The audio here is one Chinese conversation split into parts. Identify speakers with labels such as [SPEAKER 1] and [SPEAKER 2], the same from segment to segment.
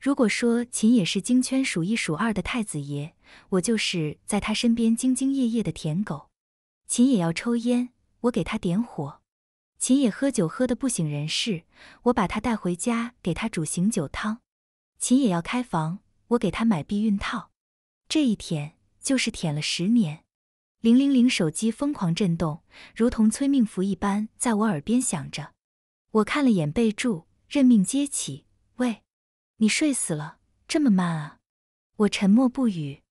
[SPEAKER 1] 如果说秦也是京圈数一数二的太子爷，我就是在他身边兢兢业业的舔狗。秦也要抽烟，我给他点火；秦也喝酒喝得不省人事，我把他带回家给他煮醒酒汤；秦也要开房，我给他买避孕套。这一舔就是舔了十年。零零零手机疯狂震动，如同催命符一般在我耳边响着。我看了眼备注，认命接起。喂。你睡死了，这么慢啊！我沉默不语，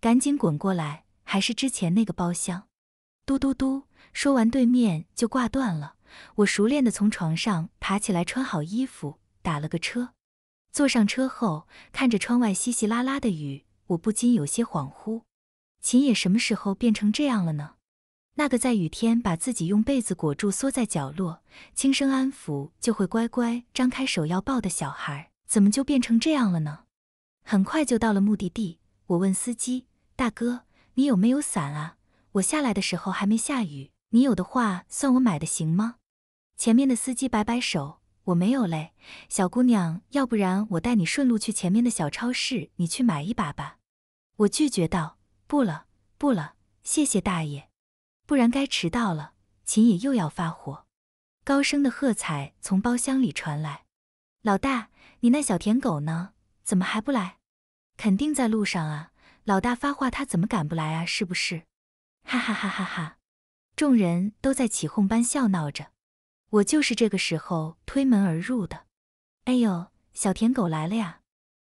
[SPEAKER 1] 赶紧滚过来，还是之前那个包厢。嘟嘟嘟，说完对面就挂断了。我熟练地从床上爬起来，穿好衣服，打了个车。坐上车后，看着窗外稀稀拉拉的雨，我不禁有些恍惚。秦野什么时候变成这样了呢？那个在雨天把自己用被子裹住缩在角落，轻声安抚就会乖乖张开手要抱的小孩。怎么就变成这样了呢？很快就到了目的地，我问司机大哥：“你有没有伞啊？我下来的时候还没下雨，你有的话算我买的，行吗？”前面的司机摆摆手：“我没有嘞，小姑娘，要不然我带你顺路去前面的小超市，你去买一把吧。”我拒绝道：“不了不了，谢谢大爷，不然该迟到了，秦野又要发火。”高声的喝彩从包厢里传来，老大。你那小舔狗呢？怎么还不来？肯定在路上啊！老大发话，他怎么赶不来啊？是不是？哈哈哈哈哈！众人都在起哄般笑闹着。我就是这个时候推门而入的。哎呦，小舔狗来了呀！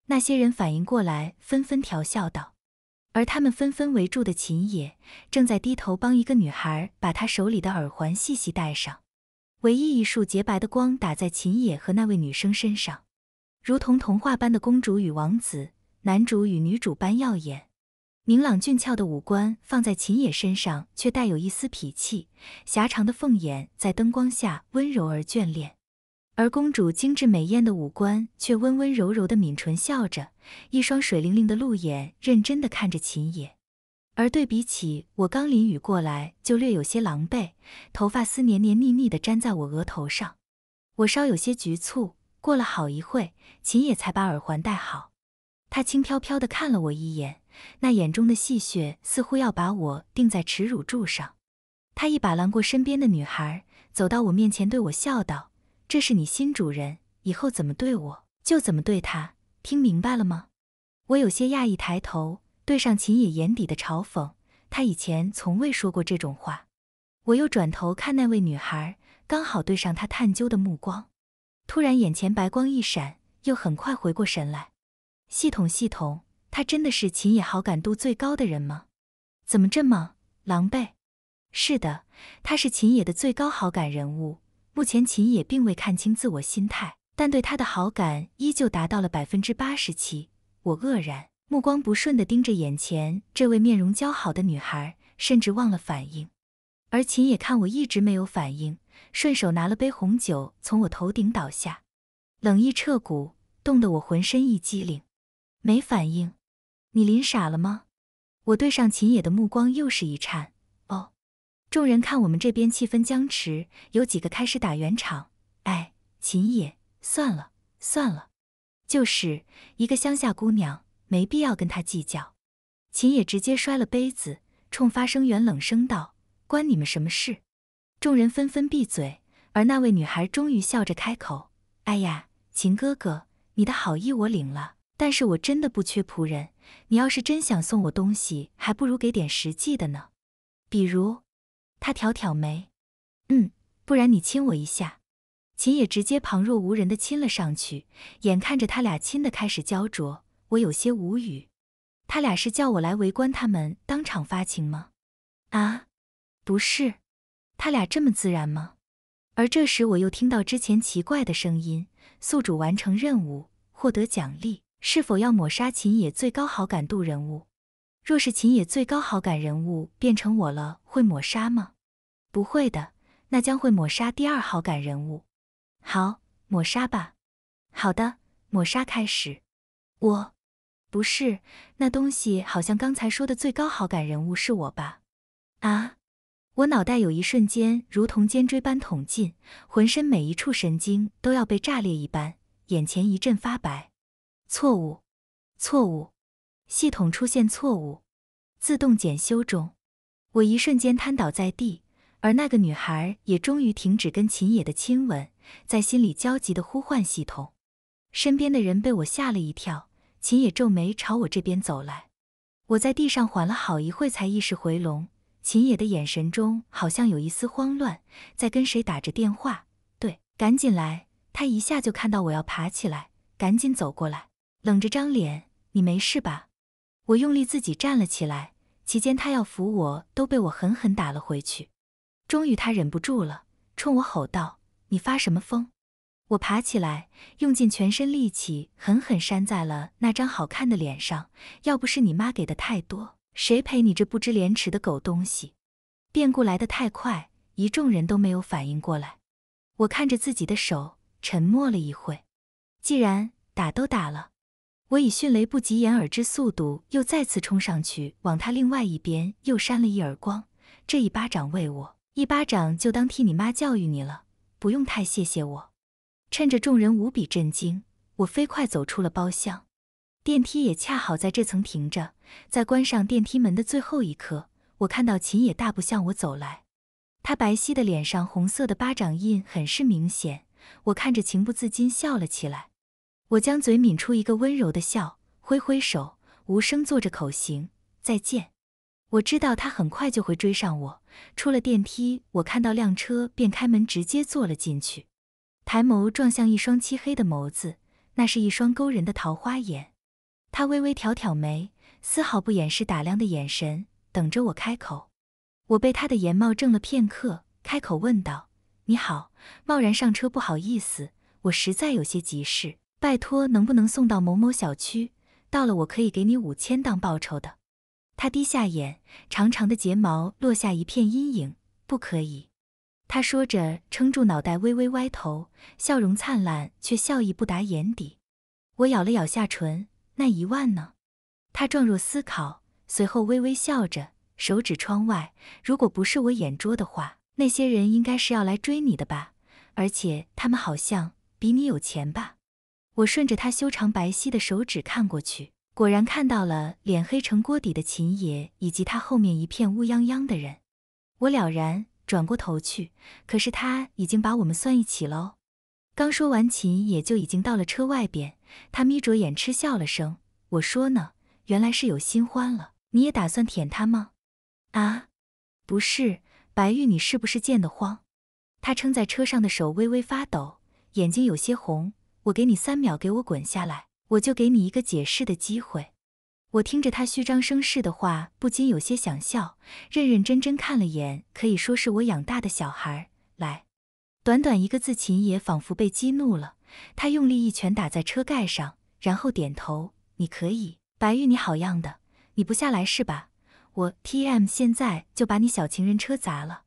[SPEAKER 1] 那些人反应过来，纷纷调笑道。而他们纷纷围住的秦野，正在低头帮一个女孩把她手里的耳环细细戴上。唯一一束洁白的光打在秦野和那位女生身上。如同童话般的公主与王子，男主与女主般耀眼、明朗、俊俏的五官放在秦野身上，却带有一丝痞气。狭长的凤眼在灯光下温柔而眷恋，而公主精致美艳的五官却温温柔柔的抿唇笑着，一双水灵灵的鹿眼认真的看着秦野。而对比起我刚淋雨过来就略有些狼狈，头发丝黏黏腻腻的粘在我额头上，我稍有些局促。过了好一会，秦野才把耳环戴好。他轻飘飘地看了我一眼，那眼中的戏谑似乎要把我钉在耻辱柱上。他一把拦过身边的女孩，走到我面前，对我笑道：“这是你新主人，以后怎么对我就怎么对他，听明白了吗？”我有些讶异，抬头对上秦野眼底的嘲讽。他以前从未说过这种话。我又转头看那位女孩，刚好对上她探究的目光。突然，眼前白光一闪，又很快回过神来。系统，系统，他真的是秦野好感度最高的人吗？怎么这么狼狈？是的，他是秦野的最高好感人物。目前秦野并未看清自我心态，但对他的好感依旧达到了百分之八十七。我愕然，目光不顺地盯着眼前这位面容姣好的女孩，甚至忘了反应。而秦野看我一直没有反应。顺手拿了杯红酒，从我头顶倒下，冷意彻骨，冻得我浑身一激灵，没反应。你淋傻了吗？我对上秦野的目光又是一颤。哦，众人看我们这边气氛僵持，有几个开始打圆场。哎，秦野，算了算了，就是一个乡下姑娘，没必要跟她计较。秦野直接摔了杯子，冲发声源冷声道：“关你们什么事？”众人纷纷闭嘴，而那位女孩终于笑着开口：“哎呀，秦哥哥，你的好意我领了，但是我真的不缺仆人。你要是真想送我东西，还不如给点实际的呢。”比如，她挑挑眉：“嗯，不然你亲我一下。”秦也直接旁若无人的亲了上去，眼看着他俩亲的开始焦灼，我有些无语。他俩是叫我来围观他们当场发情吗？啊，不是。他俩这么自然吗？而这时，我又听到之前奇怪的声音。宿主完成任务，获得奖励。是否要抹杀秦野最高好感度人物？若是秦野最高好感人物变成我了，会抹杀吗？不会的，那将会抹杀第二好感人物。好，抹杀吧。好的，抹杀开始。我，不是。那东西好像刚才说的最高好感人物是我吧？啊？我脑袋有一瞬间如同尖锥般捅进，浑身每一处神经都要被炸裂一般，眼前一阵发白。错误，错误，系统出现错误，自动检修中。我一瞬间瘫倒在地，而那个女孩也终于停止跟秦野的亲吻，在心里焦急地呼唤系统。身边的人被我吓了一跳，秦野皱眉朝我这边走来。我在地上缓了好一会才意识回笼。秦野的眼神中好像有一丝慌乱，在跟谁打着电话？对，赶紧来！他一下就看到我要爬起来，赶紧走过来，冷着张脸：“你没事吧？”我用力自己站了起来，期间他要扶我，都被我狠狠打了回去。终于他忍不住了，冲我吼道：“你发什么疯？”我爬起来，用尽全身力气狠狠扇在了那张好看的脸上。要不是你妈给的太多。谁陪你这不知廉耻的狗东西？变故来得太快，一众人都没有反应过来。我看着自己的手，沉默了一会。既然打都打了，我以迅雷不及掩耳之速度又再次冲上去，往他另外一边又扇了一耳光。这一巴掌为我一巴掌，就当替你妈教育你了，不用太谢谢我。趁着众人无比震惊，我飞快走出了包厢，电梯也恰好在这层停着。在关上电梯门的最后一刻，我看到秦野大步向我走来，他白皙的脸上红色的巴掌印很是明显，我看着情不自禁笑了起来，我将嘴抿出一个温柔的笑，挥挥手，无声做着口型再见。我知道他很快就会追上我，出了电梯，我看到辆车便开门直接坐了进去，抬眸撞向一双漆黑的眸子，那是一双勾人的桃花眼，他微微挑挑眉。丝毫不掩饰打量的眼神，等着我开口。我被他的眼貌怔了片刻，开口问道：“你好，贸然上车不好意思，我实在有些急事，拜托能不能送到某某小区？到了我可以给你五千当报酬的。”他低下眼，长长的睫毛落下一片阴影。不可以，他说着，撑住脑袋微微歪头，笑容灿烂却笑意不达眼底。我咬了咬下唇，那一万呢？他状若思考，随后微微笑着，手指窗外。如果不是我眼拙的话，那些人应该是要来追你的吧？而且他们好像比你有钱吧？我顺着他修长白皙的手指看过去，果然看到了脸黑成锅底的秦野，以及他后面一片乌泱泱的人。我了然，转过头去。可是他已经把我们算一起喽。刚说完，秦野就已经到了车外边。他眯着眼嗤笑了声：“我说呢。”原来是有新欢了，你也打算舔他吗？啊，不是，白玉，你是不是贱的慌？他撑在车上的手微微发抖，眼睛有些红。我给你三秒，给我滚下来，我就给你一个解释的机会。我听着他虚张声势的话，不禁有些想笑。认认真真看了眼，可以说是我养大的小孩。来，短短一个字，秦爷仿佛被激怒了，他用力一拳打在车盖上，然后点头，你可以。白玉，你好样的！你不下来是吧？我 T M 现在就把你小情人车砸了！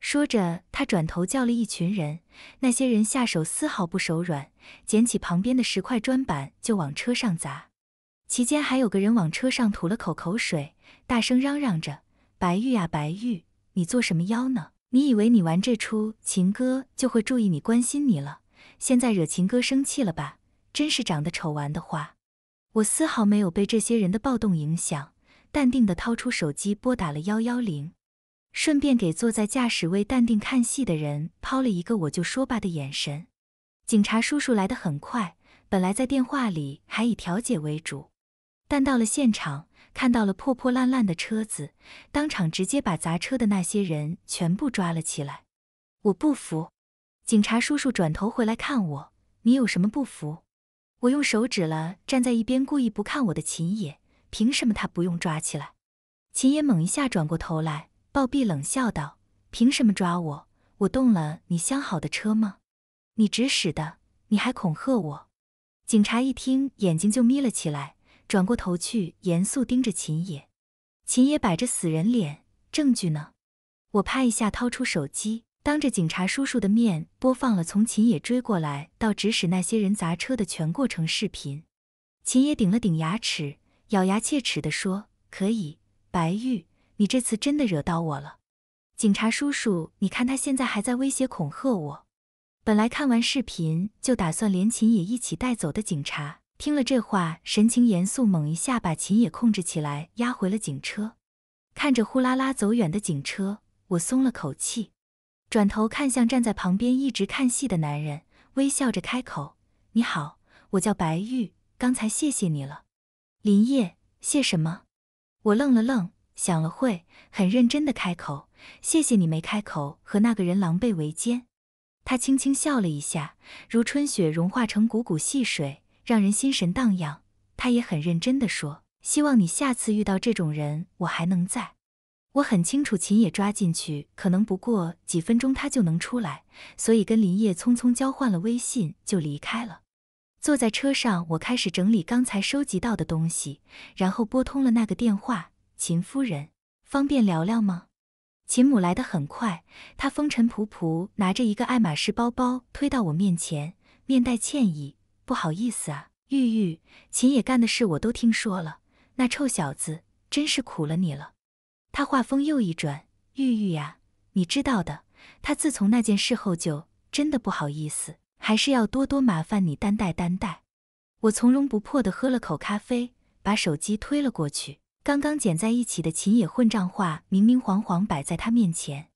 [SPEAKER 1] 说着，他转头叫了一群人，那些人下手丝毫不手软，捡起旁边的石块砖板就往车上砸。期间还有个人往车上吐了口口水，大声嚷嚷着：“白玉啊，白玉，你做什么妖呢？你以为你玩这出情歌就会注意你、关心你了？现在惹情哥生气了吧？真是长得丑，玩的话。”我丝毫没有被这些人的暴动影响，淡定地掏出手机拨打了幺幺零，顺便给坐在驾驶位淡定看戏的人抛了一个我就说吧的眼神。警察叔叔来的很快，本来在电话里还以调解为主，但到了现场看到了破破烂烂的车子，当场直接把砸车的那些人全部抓了起来。我不服。警察叔叔转头回来看我，你有什么不服？我用手指了站在一边故意不看我的秦野，凭什么他不用抓起来？秦野猛一下转过头来，暴毙冷笑道：“凭什么抓我？我动了你相好的车吗？你指使的，你还恐吓我？”警察一听，眼睛就眯了起来，转过头去，严肃盯着秦野。秦野摆着死人脸：“证据呢？”我啪一下掏出手机。当着警察叔叔的面播放了从秦野追过来到指使那些人砸车的全过程视频。秦野顶了顶牙齿，咬牙切齿地说：“可以，白玉，你这次真的惹到我了。警察叔叔，你看他现在还在威胁恐吓我。”本来看完视频就打算连秦野一起带走的警察听了这话，神情严肃，猛一下把秦野控制起来，押回了警车。看着呼啦啦走远的警车，我松了口气。转头看向站在旁边一直看戏的男人，微笑着开口：“你好，我叫白玉，刚才谢谢你了。”林烨，谢什么？我愣了愣，想了会，很认真的开口：“谢谢你没开口和那个人狼狈为奸。”他轻轻笑了一下，如春雪融化成股股细水，让人心神荡漾。他也很认真的说：“希望你下次遇到这种人，我还能在。”我很清楚，秦野抓进去可能不过几分钟，他就能出来，所以跟林业匆匆交换了微信就离开了。坐在车上，我开始整理刚才收集到的东西，然后拨通了那个电话。秦夫人，方便聊聊吗？秦母来的很快，她风尘仆仆，拿着一个爱马仕包包推到我面前，面带歉意：“不好意思啊，玉玉，秦野干的事我都听说了，那臭小子真是苦了你了。”他话锋又一转：“玉玉呀，你知道的，他自从那件事后就真的不好意思，还是要多多麻烦你担待担待。”我从容不迫地喝了口咖啡，把手机推了过去。刚刚剪在一起的秦野混账话，明明晃晃摆在他面前。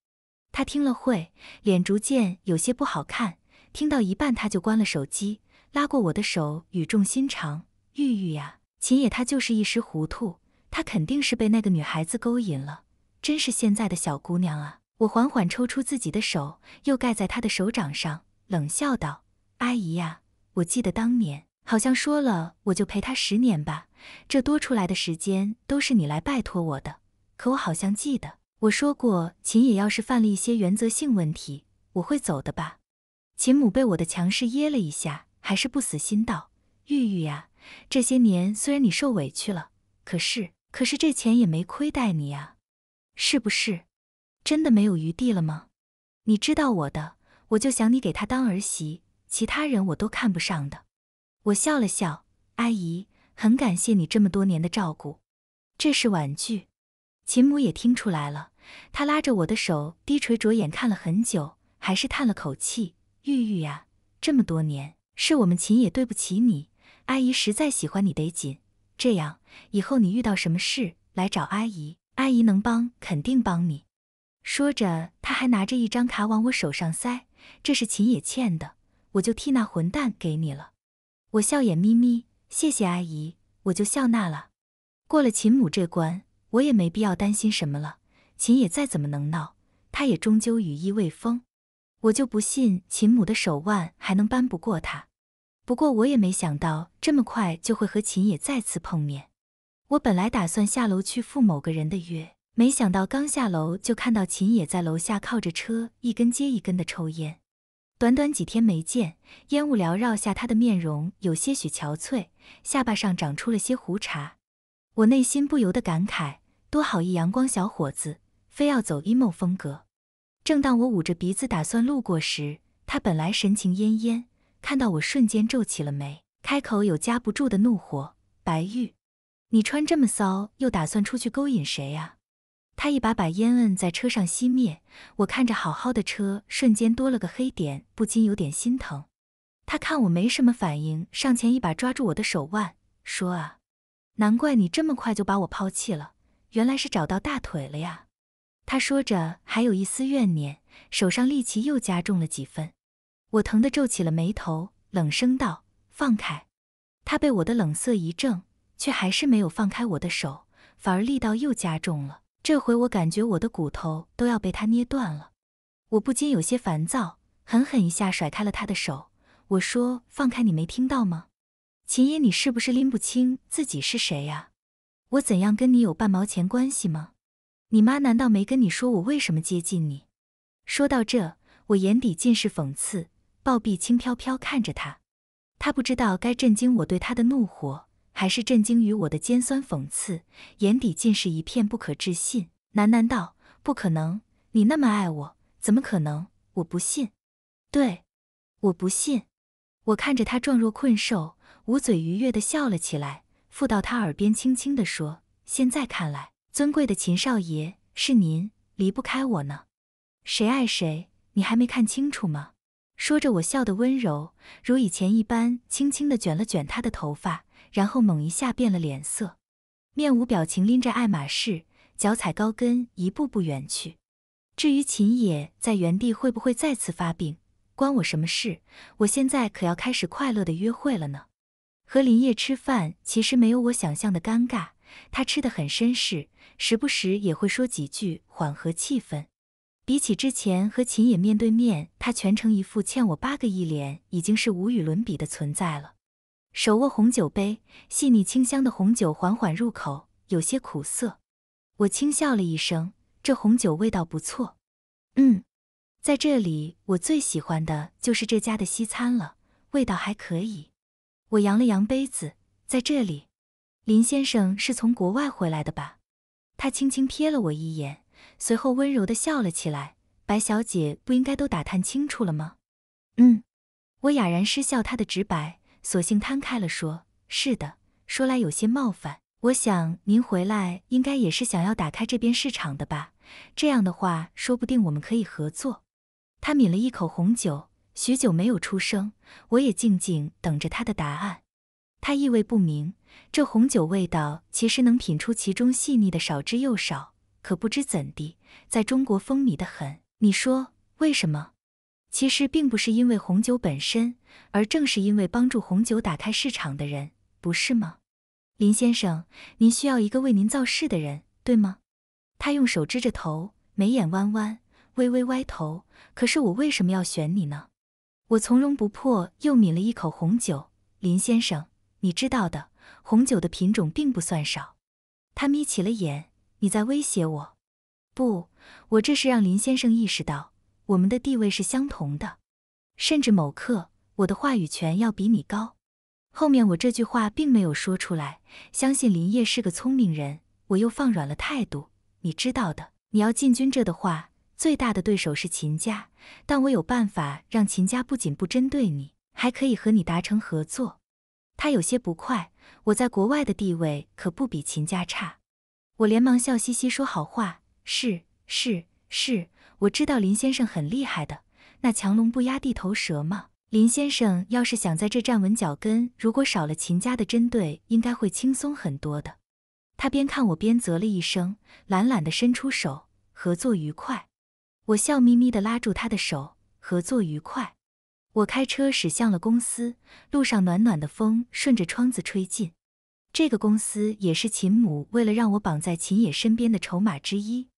[SPEAKER 1] 他听了会脸逐渐有些不好看，听到一半他就关了手机，拉过我的手，语重心长：“玉玉呀，秦野他就是一时糊涂。”她肯定是被那个女孩子勾引了，真是现在的小姑娘啊！我缓缓抽出自己的手，又盖在她的手掌上，冷笑道：“阿姨呀，我记得当年好像说了，我就陪她十年吧，这多出来的时间都是你来拜托我的。可我好像记得，我说过，秦野要是犯了一些原则性问题，我会走的吧？”秦母被我的强势噎了一下，还是不死心道：“玉玉呀，这些年虽然你受委屈了，可是……”可是这钱也没亏待你呀，是不是？真的没有余地了吗？你知道我的，我就想你给他当儿媳，其他人我都看不上的。我笑了笑，阿姨，很感谢你这么多年的照顾，这是婉拒。秦母也听出来了，她拉着我的手，低垂着眼看了很久，还是叹了口气，玉玉呀，这么多年是我们秦也对不起你，阿姨实在喜欢你得紧。这样以后你遇到什么事来找阿姨，阿姨能帮肯定帮你。说着，他还拿着一张卡往我手上塞，这是秦野欠的，我就替那混蛋给你了。我笑眼眯眯，谢谢阿姨，我就笑纳了。过了秦母这关，我也没必要担心什么了。秦野再怎么能闹，他也终究羽翼未丰，我就不信秦母的手腕还能扳不过他。不过我也没想到这么快就会和秦野再次碰面。我本来打算下楼去赴某个人的约，没想到刚下楼就看到秦野在楼下靠着车，一根接一根的抽烟。短短几天没见，烟雾缭绕下他的面容有些许憔悴，下巴上长出了些胡茬。我内心不由得感慨：多好一阳光小伙子，非要走 emo 风格。正当我捂着鼻子打算路过时，他本来神情恹恹。看到我，瞬间皱起了眉，开口有夹不住的怒火：“白玉，你穿这么骚，又打算出去勾引谁呀？”他一把把烟摁在车上熄灭。我看着好好的车，瞬间多了个黑点，不禁有点心疼。他看我没什么反应，上前一把抓住我的手腕，说：“啊，难怪你这么快就把我抛弃了，原来是找到大腿了呀！”他说着，还有一丝怨念，手上力气又加重了几分。我疼得皱起了眉头，冷声道：“放开！”他被我的冷色一怔，却还是没有放开我的手，反而力道又加重了。这回我感觉我的骨头都要被他捏断了，我不禁有些烦躁，狠狠一下甩开了他的手。我说：“放开！你没听到吗？秦爷，你是不是拎不清自己是谁呀？我怎样跟你有半毛钱关系吗？你妈难道没跟你说我为什么接近你？”说到这，我眼底尽是讽刺。暴毙轻飘飘看着他，他不知道该震惊我对他的怒火，还是震惊于我的尖酸讽刺，眼底尽是一片不可置信，喃喃道：“不可能，你那么爱我，怎么可能？我不信，对，我不信。”我看着他状若困兽，捂嘴愉悦的笑了起来，附到他耳边轻轻地说：“现在看来，尊贵的秦少爷是您离不开我呢，谁爱谁，你还没看清楚吗？”说着，我笑得温柔，如以前一般，轻轻地卷了卷他的头发，然后猛一下变了脸色，面无表情拎着爱马仕，脚踩高跟，一步步远去。至于秦野在原地会不会再次发病，关我什么事？我现在可要开始快乐的约会了呢。和林业吃饭其实没有我想象的尴尬，他吃的很绅士，时不时也会说几句缓和气氛。比起之前和秦野面对面，他全程一副欠我八个亿脸，已经是无与伦比的存在了。手握红酒杯，细腻清香的红酒缓缓入口，有些苦涩。我轻笑了一声，这红酒味道不错。嗯，在这里我最喜欢的就是这家的西餐了，味道还可以。我扬了扬杯子，在这里，林先生是从国外回来的吧？他轻轻瞥了我一眼。随后温柔地笑了起来。白小姐不应该都打探清楚了吗？嗯，我哑然失笑，她的直白，索性摊开了说：“是的，说来有些冒犯。我想您回来应该也是想要打开这边市场的吧？这样的话，说不定我们可以合作。”他抿了一口红酒，许久没有出声。我也静静等着他的答案。他意味不明，这红酒味道其实能品出其中细腻的少之又少。可不知怎地，在中国风靡的很。你说为什么？其实并不是因为红酒本身，而正是因为帮助红酒打开市场的人，不是吗？林先生，您需要一个为您造势的人，对吗？他用手支着头，眉眼弯弯，微微歪头。可是我为什么要选你呢？我从容不迫，又抿了一口红酒。林先生，你知道的，红酒的品种并不算少。他眯起了眼。你在威胁我？不，我这是让林先生意识到我们的地位是相同的，甚至某刻我的话语权要比你高。后面我这句话并没有说出来，相信林业是个聪明人，我又放软了态度。你知道的，你要进军这的话，最大的对手是秦家，但我有办法让秦家不仅不针对你，还可以和你达成合作。他有些不快，我在国外的地位可不比秦家差。我连忙笑嘻嘻说好话，是是是，我知道林先生很厉害的，那强龙不压地头蛇嘛。林先生要是想在这站稳脚跟，如果少了秦家的针对，应该会轻松很多的。他边看我边啧了一声，懒懒地伸出手，合作愉快。我笑眯眯地拉住他的手，合作愉快。我开车驶向了公司，路上暖暖的风顺着窗子吹进。这个公司也是秦母为了让我绑在秦野身边的筹码之一，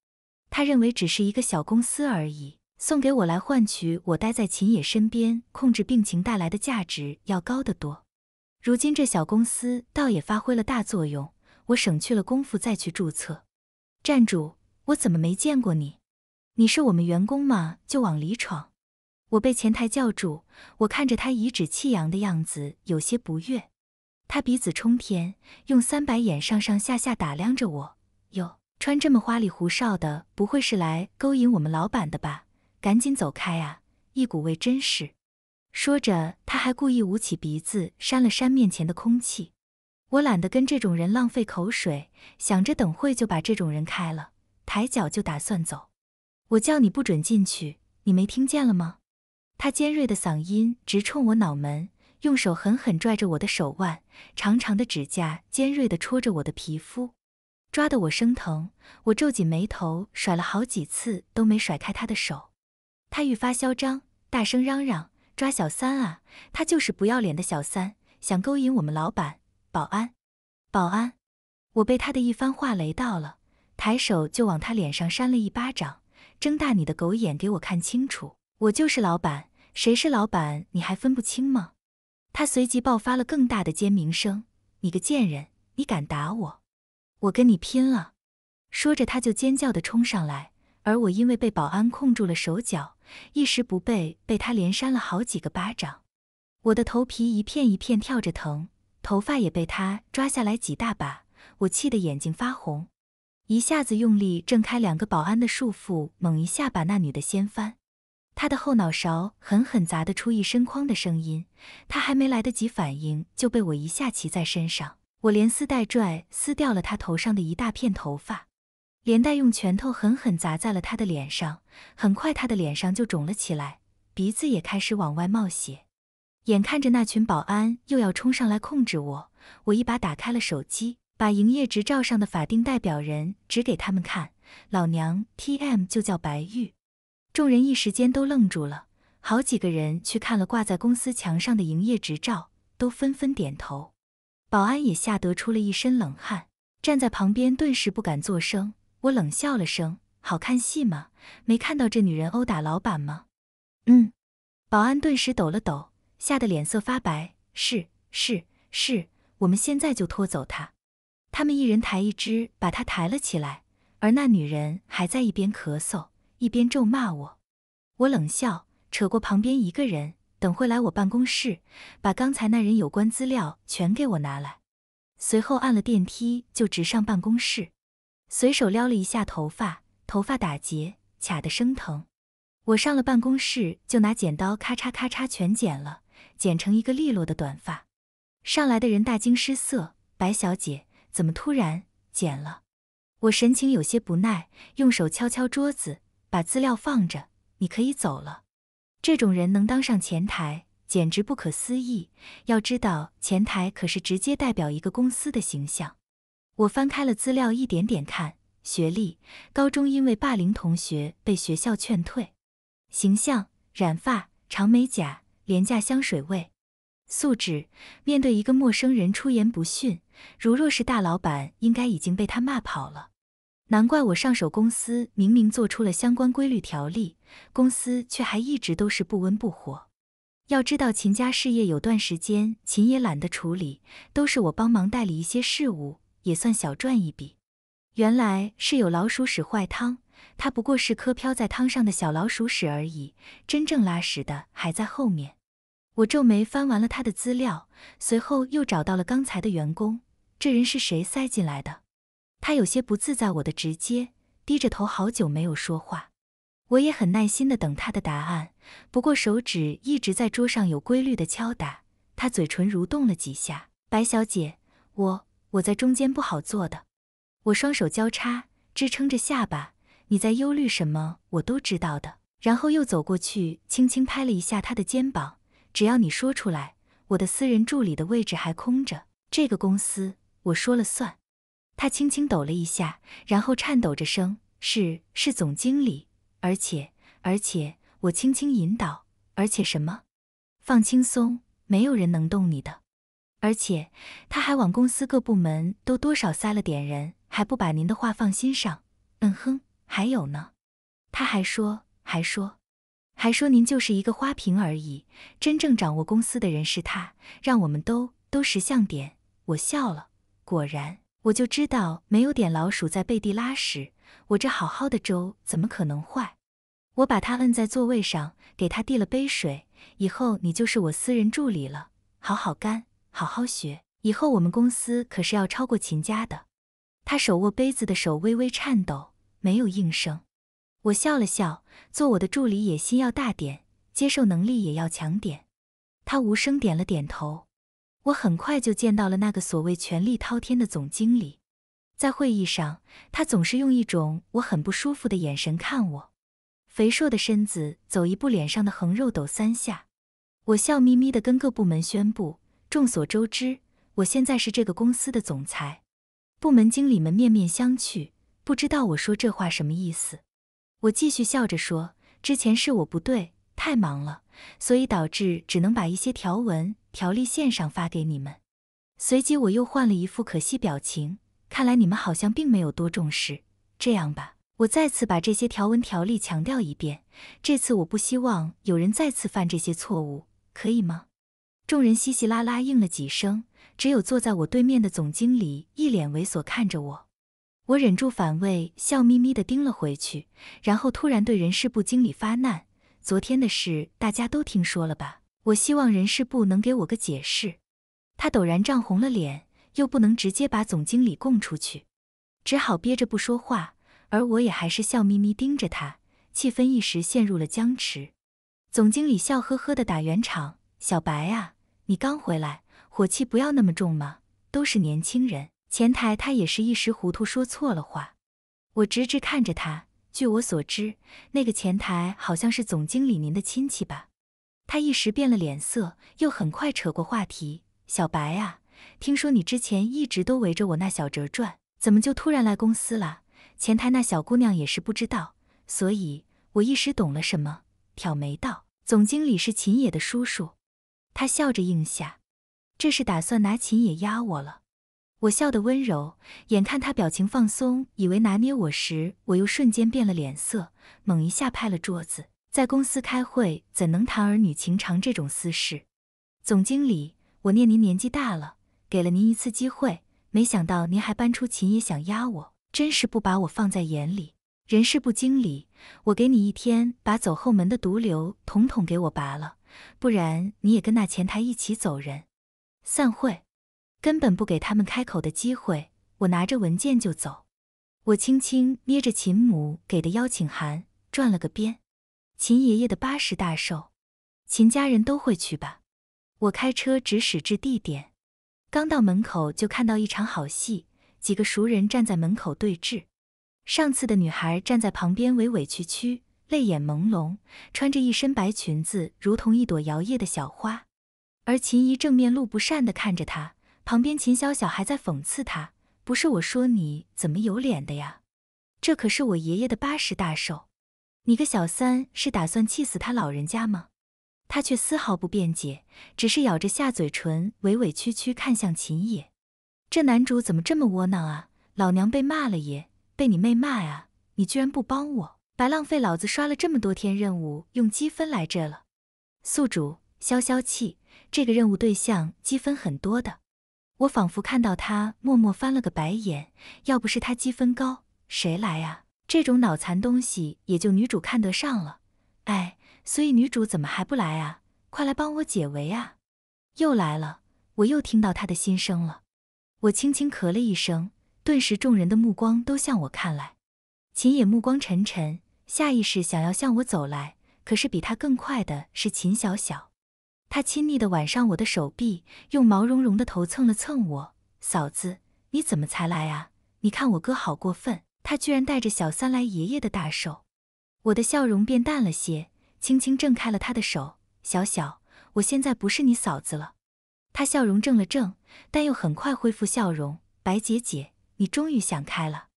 [SPEAKER 1] 他认为只是一个小公司而已，送给我来换取我待在秦野身边控制病情带来的价值要高得多。如今这小公司倒也发挥了大作用，我省去了功夫再去注册。站住！我怎么没见过你？你是我们员工吗？就往里闯！我被前台叫住，我看着他颐指气扬的样子，有些不悦。他鼻子冲天，用三白眼上上下下打量着我。哟，穿这么花里胡哨的，不会是来勾引我们老板的吧？赶紧走开啊！一股味，真是。说着，他还故意捂起鼻子，扇了扇面前的空气。我懒得跟这种人浪费口水，想着等会就把这种人开了，抬脚就打算走。我叫你不准进去，你没听见了吗？他尖锐的嗓音直冲我脑门。用手狠狠拽着我的手腕，长长的指甲尖锐地戳着我的皮肤，抓得我生疼。我皱紧眉头，甩了好几次都没甩开他的手。他愈发嚣张，大声嚷嚷：“抓小三啊！他就是不要脸的小三，想勾引我们老板！”保安，保安！我被他的一番话雷到了，抬手就往他脸上扇了一巴掌：“睁大你的狗眼，给我看清楚！我就是老板，谁是老板你还分不清吗？”他随即爆发了更大的尖鸣声：“你个贱人，你敢打我，我跟你拼了！”说着，他就尖叫的冲上来，而我因为被保安控住了手脚，一时不备，被他连扇了好几个巴掌。我的头皮一片一片跳着疼，头发也被他抓下来几大把。我气得眼睛发红，一下子用力挣开两个保安的束缚，猛一下把那女的掀翻。他的后脑勺狠狠砸得出一声哐的声音，他还没来得及反应，就被我一下骑在身上。我连撕带拽，撕掉了他头上的一大片头发，连带用拳头狠狠砸在了他的脸上。很快，他的脸上就肿了起来，鼻子也开始往外冒血。眼看着那群保安又要冲上来控制我，我一把打开了手机，把营业执照上的法定代表人指给他们看：“老娘 T.M 就叫白玉。”众人一时间都愣住了，好几个人去看了挂在公司墙上的营业执照，都纷纷点头。保安也吓得出了一身冷汗，站在旁边顿时不敢作声。我冷笑了声：“好看戏吗？没看到这女人殴打老板吗？”“嗯。”保安顿时抖了抖，吓得脸色发白。“是是是，我们现在就拖走她。”他们一人抬一只，把她抬了起来，而那女人还在一边咳嗽。一边咒骂我，我冷笑，扯过旁边一个人，等会来我办公室，把刚才那人有关资料全给我拿来。随后按了电梯，就直上办公室，随手撩了一下头发，头发打结，卡得生疼。我上了办公室，就拿剪刀咔嚓咔嚓全剪了，剪成一个利落的短发。上来的人大惊失色：“白小姐，怎么突然剪了？”我神情有些不耐，用手敲敲桌子。把资料放着，你可以走了。这种人能当上前台，简直不可思议。要知道，前台可是直接代表一个公司的形象。我翻开了资料，一点点看。学历：高中，因为霸凌同学被学校劝退。形象：染发、长美甲、廉价香水味。素质：面对一个陌生人出言不逊，如若是大老板，应该已经被他骂跑了。难怪我上手，公司明明做出了相关规律条例，公司却还一直都是不温不火。要知道，秦家事业有段时间，秦也懒得处理，都是我帮忙代理一些事务，也算小赚一笔。原来是有老鼠屎坏汤，它不过是颗飘在汤上的小老鼠屎而已，真正拉屎的还在后面。我皱眉翻完了他的资料，随后又找到了刚才的员工，这人是谁塞进来的？他有些不自在，我的直接，低着头，好久没有说话。我也很耐心的等他的答案，不过手指一直在桌上有规律的敲打。他嘴唇蠕动了几下，白小姐，我我在中间不好做的。我双手交叉，支撑着下巴。你在忧虑什么？我都知道的。然后又走过去，轻轻拍了一下他的肩膀。只要你说出来，我的私人助理的位置还空着。这个公司，我说了算。他轻轻抖了一下，然后颤抖着声：“是是总经理，而且而且我轻轻引导，而且什么？放轻松，没有人能动你的。而且他还往公司各部门都多少塞了点人，还不把您的话放心上。嗯哼，还有呢，他还说还说还说您就是一个花瓶而已，真正掌握公司的人是他，让我们都都识相点。”我笑了，果然。我就知道没有点老鼠在背地拉屎，我这好好的粥怎么可能坏？我把他摁在座位上，给他递了杯水。以后你就是我私人助理了，好好干，好好学。以后我们公司可是要超过秦家的。他手握杯子的手微微颤抖，没有应声。我笑了笑，做我的助理野心要大点，接受能力也要强点。他无声点了点头。我很快就见到了那个所谓权力滔天的总经理，在会议上，他总是用一种我很不舒服的眼神看我，肥硕的身子走一步，脸上的横肉抖三下。我笑眯眯的跟各部门宣布：“众所周知，我现在是这个公司的总裁。”部门经理们面面相觑，不知道我说这话什么意思。我继续笑着说：“之前是我不对，太忙了，所以导致只能把一些条文。”条例线上发给你们。随即我又换了一副可惜表情，看来你们好像并没有多重视。这样吧，我再次把这些条文条例强调一遍，这次我不希望有人再次犯这些错误，可以吗？众人稀稀拉拉应了几声，只有坐在我对面的总经理一脸猥琐看着我。我忍住反胃，笑眯眯的盯了回去，然后突然对人事部经理发难：“昨天的事大家都听说了吧？”我希望人事部能给我个解释。他陡然涨红了脸，又不能直接把总经理供出去，只好憋着不说话。而我也还是笑眯眯盯着他，气氛一时陷入了僵持。总经理笑呵呵地打圆场：“小白啊，你刚回来，火气不要那么重嘛，都是年轻人。”前台他也是一时糊涂说错了话。我直直看着他。据我所知，那个前台好像是总经理您的亲戚吧？他一时变了脸色，又很快扯过话题：“小白啊，听说你之前一直都围着我那小哲转，怎么就突然来公司了？前台那小姑娘也是不知道，所以我一时懂了什么，挑眉道：总经理是秦野的叔叔。”他笑着应下，这是打算拿秦野压我了。我笑得温柔，眼看他表情放松，以为拿捏我时，我又瞬间变了脸色，猛一下拍了桌子。在公司开会，怎能谈儿女情长这种私事？总经理，我念您年纪大了，给了您一次机会，没想到您还搬出秦爷想压我，真是不把我放在眼里。人事部经理，我给你一天，把走后门的毒瘤统统给我拔了，不然你也跟那前台一起走人。散会，根本不给他们开口的机会，我拿着文件就走。我轻轻捏着秦母给的邀请函，转了个边。秦爷爷的八十大寿，秦家人都会去吧？我开车直驶至地点，刚到门口就看到一场好戏。几个熟人站在门口对峙，上次的女孩站在旁边，委委屈屈，泪眼朦胧，穿着一身白裙子，如同一朵摇曳的小花。而秦姨正面露不善地看着她，旁边秦小小还在讽刺她：“不是我说，你怎么有脸的呀？这可是我爷爷的八十大寿。”你个小三是打算气死他老人家吗？他却丝毫不辩解，只是咬着下嘴唇，委委屈屈看向秦野。这男主怎么这么窝囊啊！老娘被骂了，也被你妹骂啊！你居然不帮我，白浪费老子刷了这么多天任务，用积分来这了。宿主，消消气，这个任务对象积分很多的。我仿佛看到他默默翻了个白眼。要不是他积分高，谁来啊？这种脑残东西也就女主看得上了，哎，所以女主怎么还不来啊？快来帮我解围啊！又来了，我又听到他的心声了。我轻轻咳了一声，顿时众人的目光都向我看来。秦野目光沉沉，下意识想要向我走来，可是比他更快的是秦小小，他亲昵的挽上我的手臂，用毛茸茸的头蹭了蹭我：“嫂子，你怎么才来啊？你看我哥好过分。”他居然带着小三来爷爷的大寿，我的笑容变淡了些，轻轻挣开了他的手。小小，我现在不是你嫂子了。他笑容怔了怔，但又很快恢复笑容。白姐姐，你终于想开了。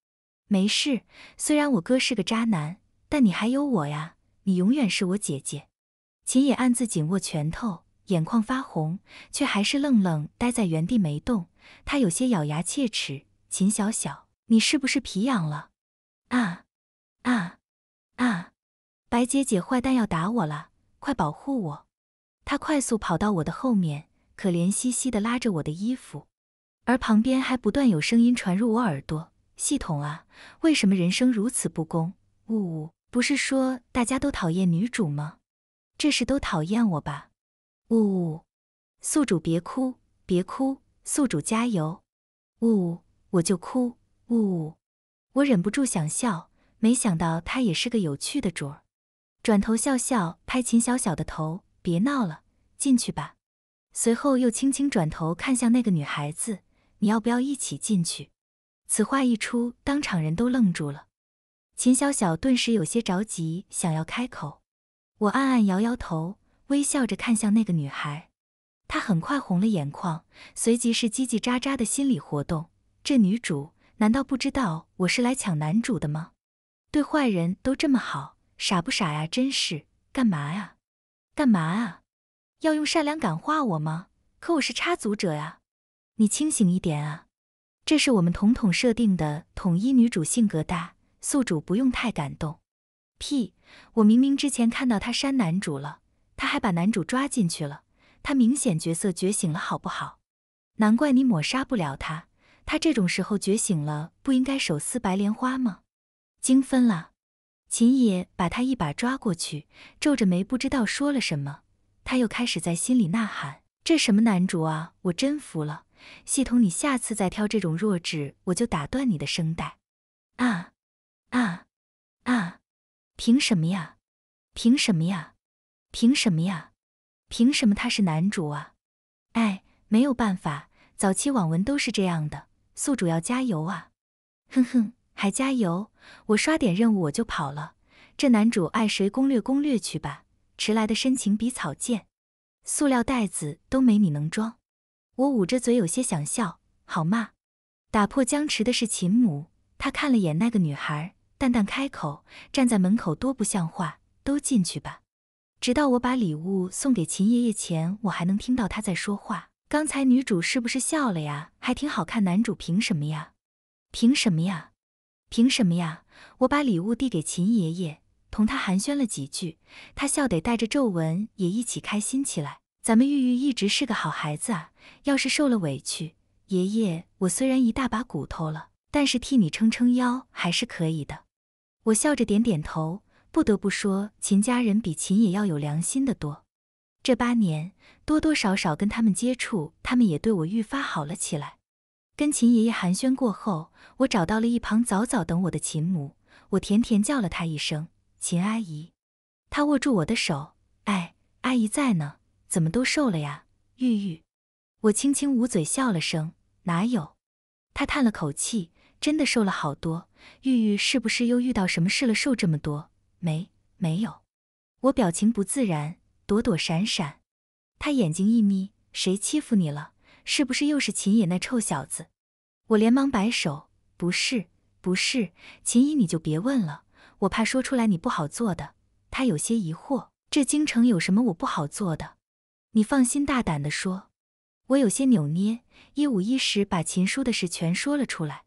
[SPEAKER 1] 没事，虽然我哥是个渣男，但你还有我呀，你永远是我姐姐。秦野暗自紧握拳头，眼眶发红，却还是愣愣呆在原地没动。他有些咬牙切齿，秦小小。你是不是皮痒了？啊，啊，啊！白姐姐，坏蛋要打我了，快保护我！她快速跑到我的后面，可怜兮兮的拉着我的衣服，而旁边还不断有声音传入我耳朵。系统啊，为什么人生如此不公？呜呜，不是说大家都讨厌女主吗？这是都讨厌我吧？呜呜，宿主别哭，别哭，宿主加油！呜呜，我就哭。呜，呜，我忍不住想笑，没想到他也是个有趣的主儿。转头笑笑，拍秦小小的头：“别闹了，进去吧。”随后又轻轻转头看向那个女孩子：“你要不要一起进去？”此话一出，当场人都愣住了。秦小小顿时有些着急，想要开口。我暗暗摇摇头，微笑着看向那个女孩。她很快红了眼眶，随即是叽叽喳喳的心理活动。这女主。难道不知道我是来抢男主的吗？对坏人都这么好，傻不傻呀？真是干嘛呀？干嘛啊？要用善良感化我吗？可我是插足者呀！你清醒一点啊！这是我们统统设定的统一女主性格，大宿主不用太感动。屁！我明明之前看到他删男主了，他还把男主抓进去了，他明显角色觉醒了，好不好？难怪你抹杀不了他。他这种时候觉醒了，不应该手撕白莲花吗？精分了，秦野把他一把抓过去，皱着眉不知道说了什么。他又开始在心里呐喊：这什么男主啊！我真服了。系统，你下次再挑这种弱智，我就打断你的声带！啊啊啊！凭什么呀？凭什么呀？凭什么呀？凭什么他是男主啊？哎，没有办法，早期网文都是这样的。宿主要加油啊！哼哼，还加油？我刷点任务我就跑了。这男主爱谁攻略攻略去吧，迟来的深情比草贱，塑料袋子都没你能装。我捂着嘴有些想笑，好嘛。打破僵持的是秦母，他看了眼那个女孩，淡淡开口：“站在门口多不像话，都进去吧。”直到我把礼物送给秦爷爷前，我还能听到他在说话。刚才女主是不是笑了呀？还挺好看。男主凭什么呀？凭什么呀？凭什么呀？我把礼物递给秦爷爷，同他寒暄了几句，他笑得带着皱纹，也一起开心起来。咱们玉玉一直是个好孩子啊，要是受了委屈，爷爷，我虽然一大把骨头了，但是替你撑撑腰还是可以的。我笑着点点头。不得不说，秦家人比秦也要有良心的多。这八年多多少少跟他们接触，他们也对我愈发好了起来。跟秦爷爷寒暄过后，我找到了一旁早早等我的秦母，我甜甜叫了她一声“秦阿姨”，她握住我的手，哎，阿姨在呢，怎么都瘦了呀，玉玉。我轻轻捂嘴笑了声，哪有？她叹了口气，真的瘦了好多。玉玉是不是又遇到什么事了，瘦这么多？没，没有。我表情不自然。躲躲闪闪，他眼睛一眯：“谁欺负你了？是不是又是秦野那臭小子？”我连忙摆手：“不是，不是，秦怡你就别问了，我怕说出来你不好做的。”他有些疑惑：“这京城有什么我不好做的？你放心大胆的说。”我有些扭捏，一五一十把秦叔的事全说了出来。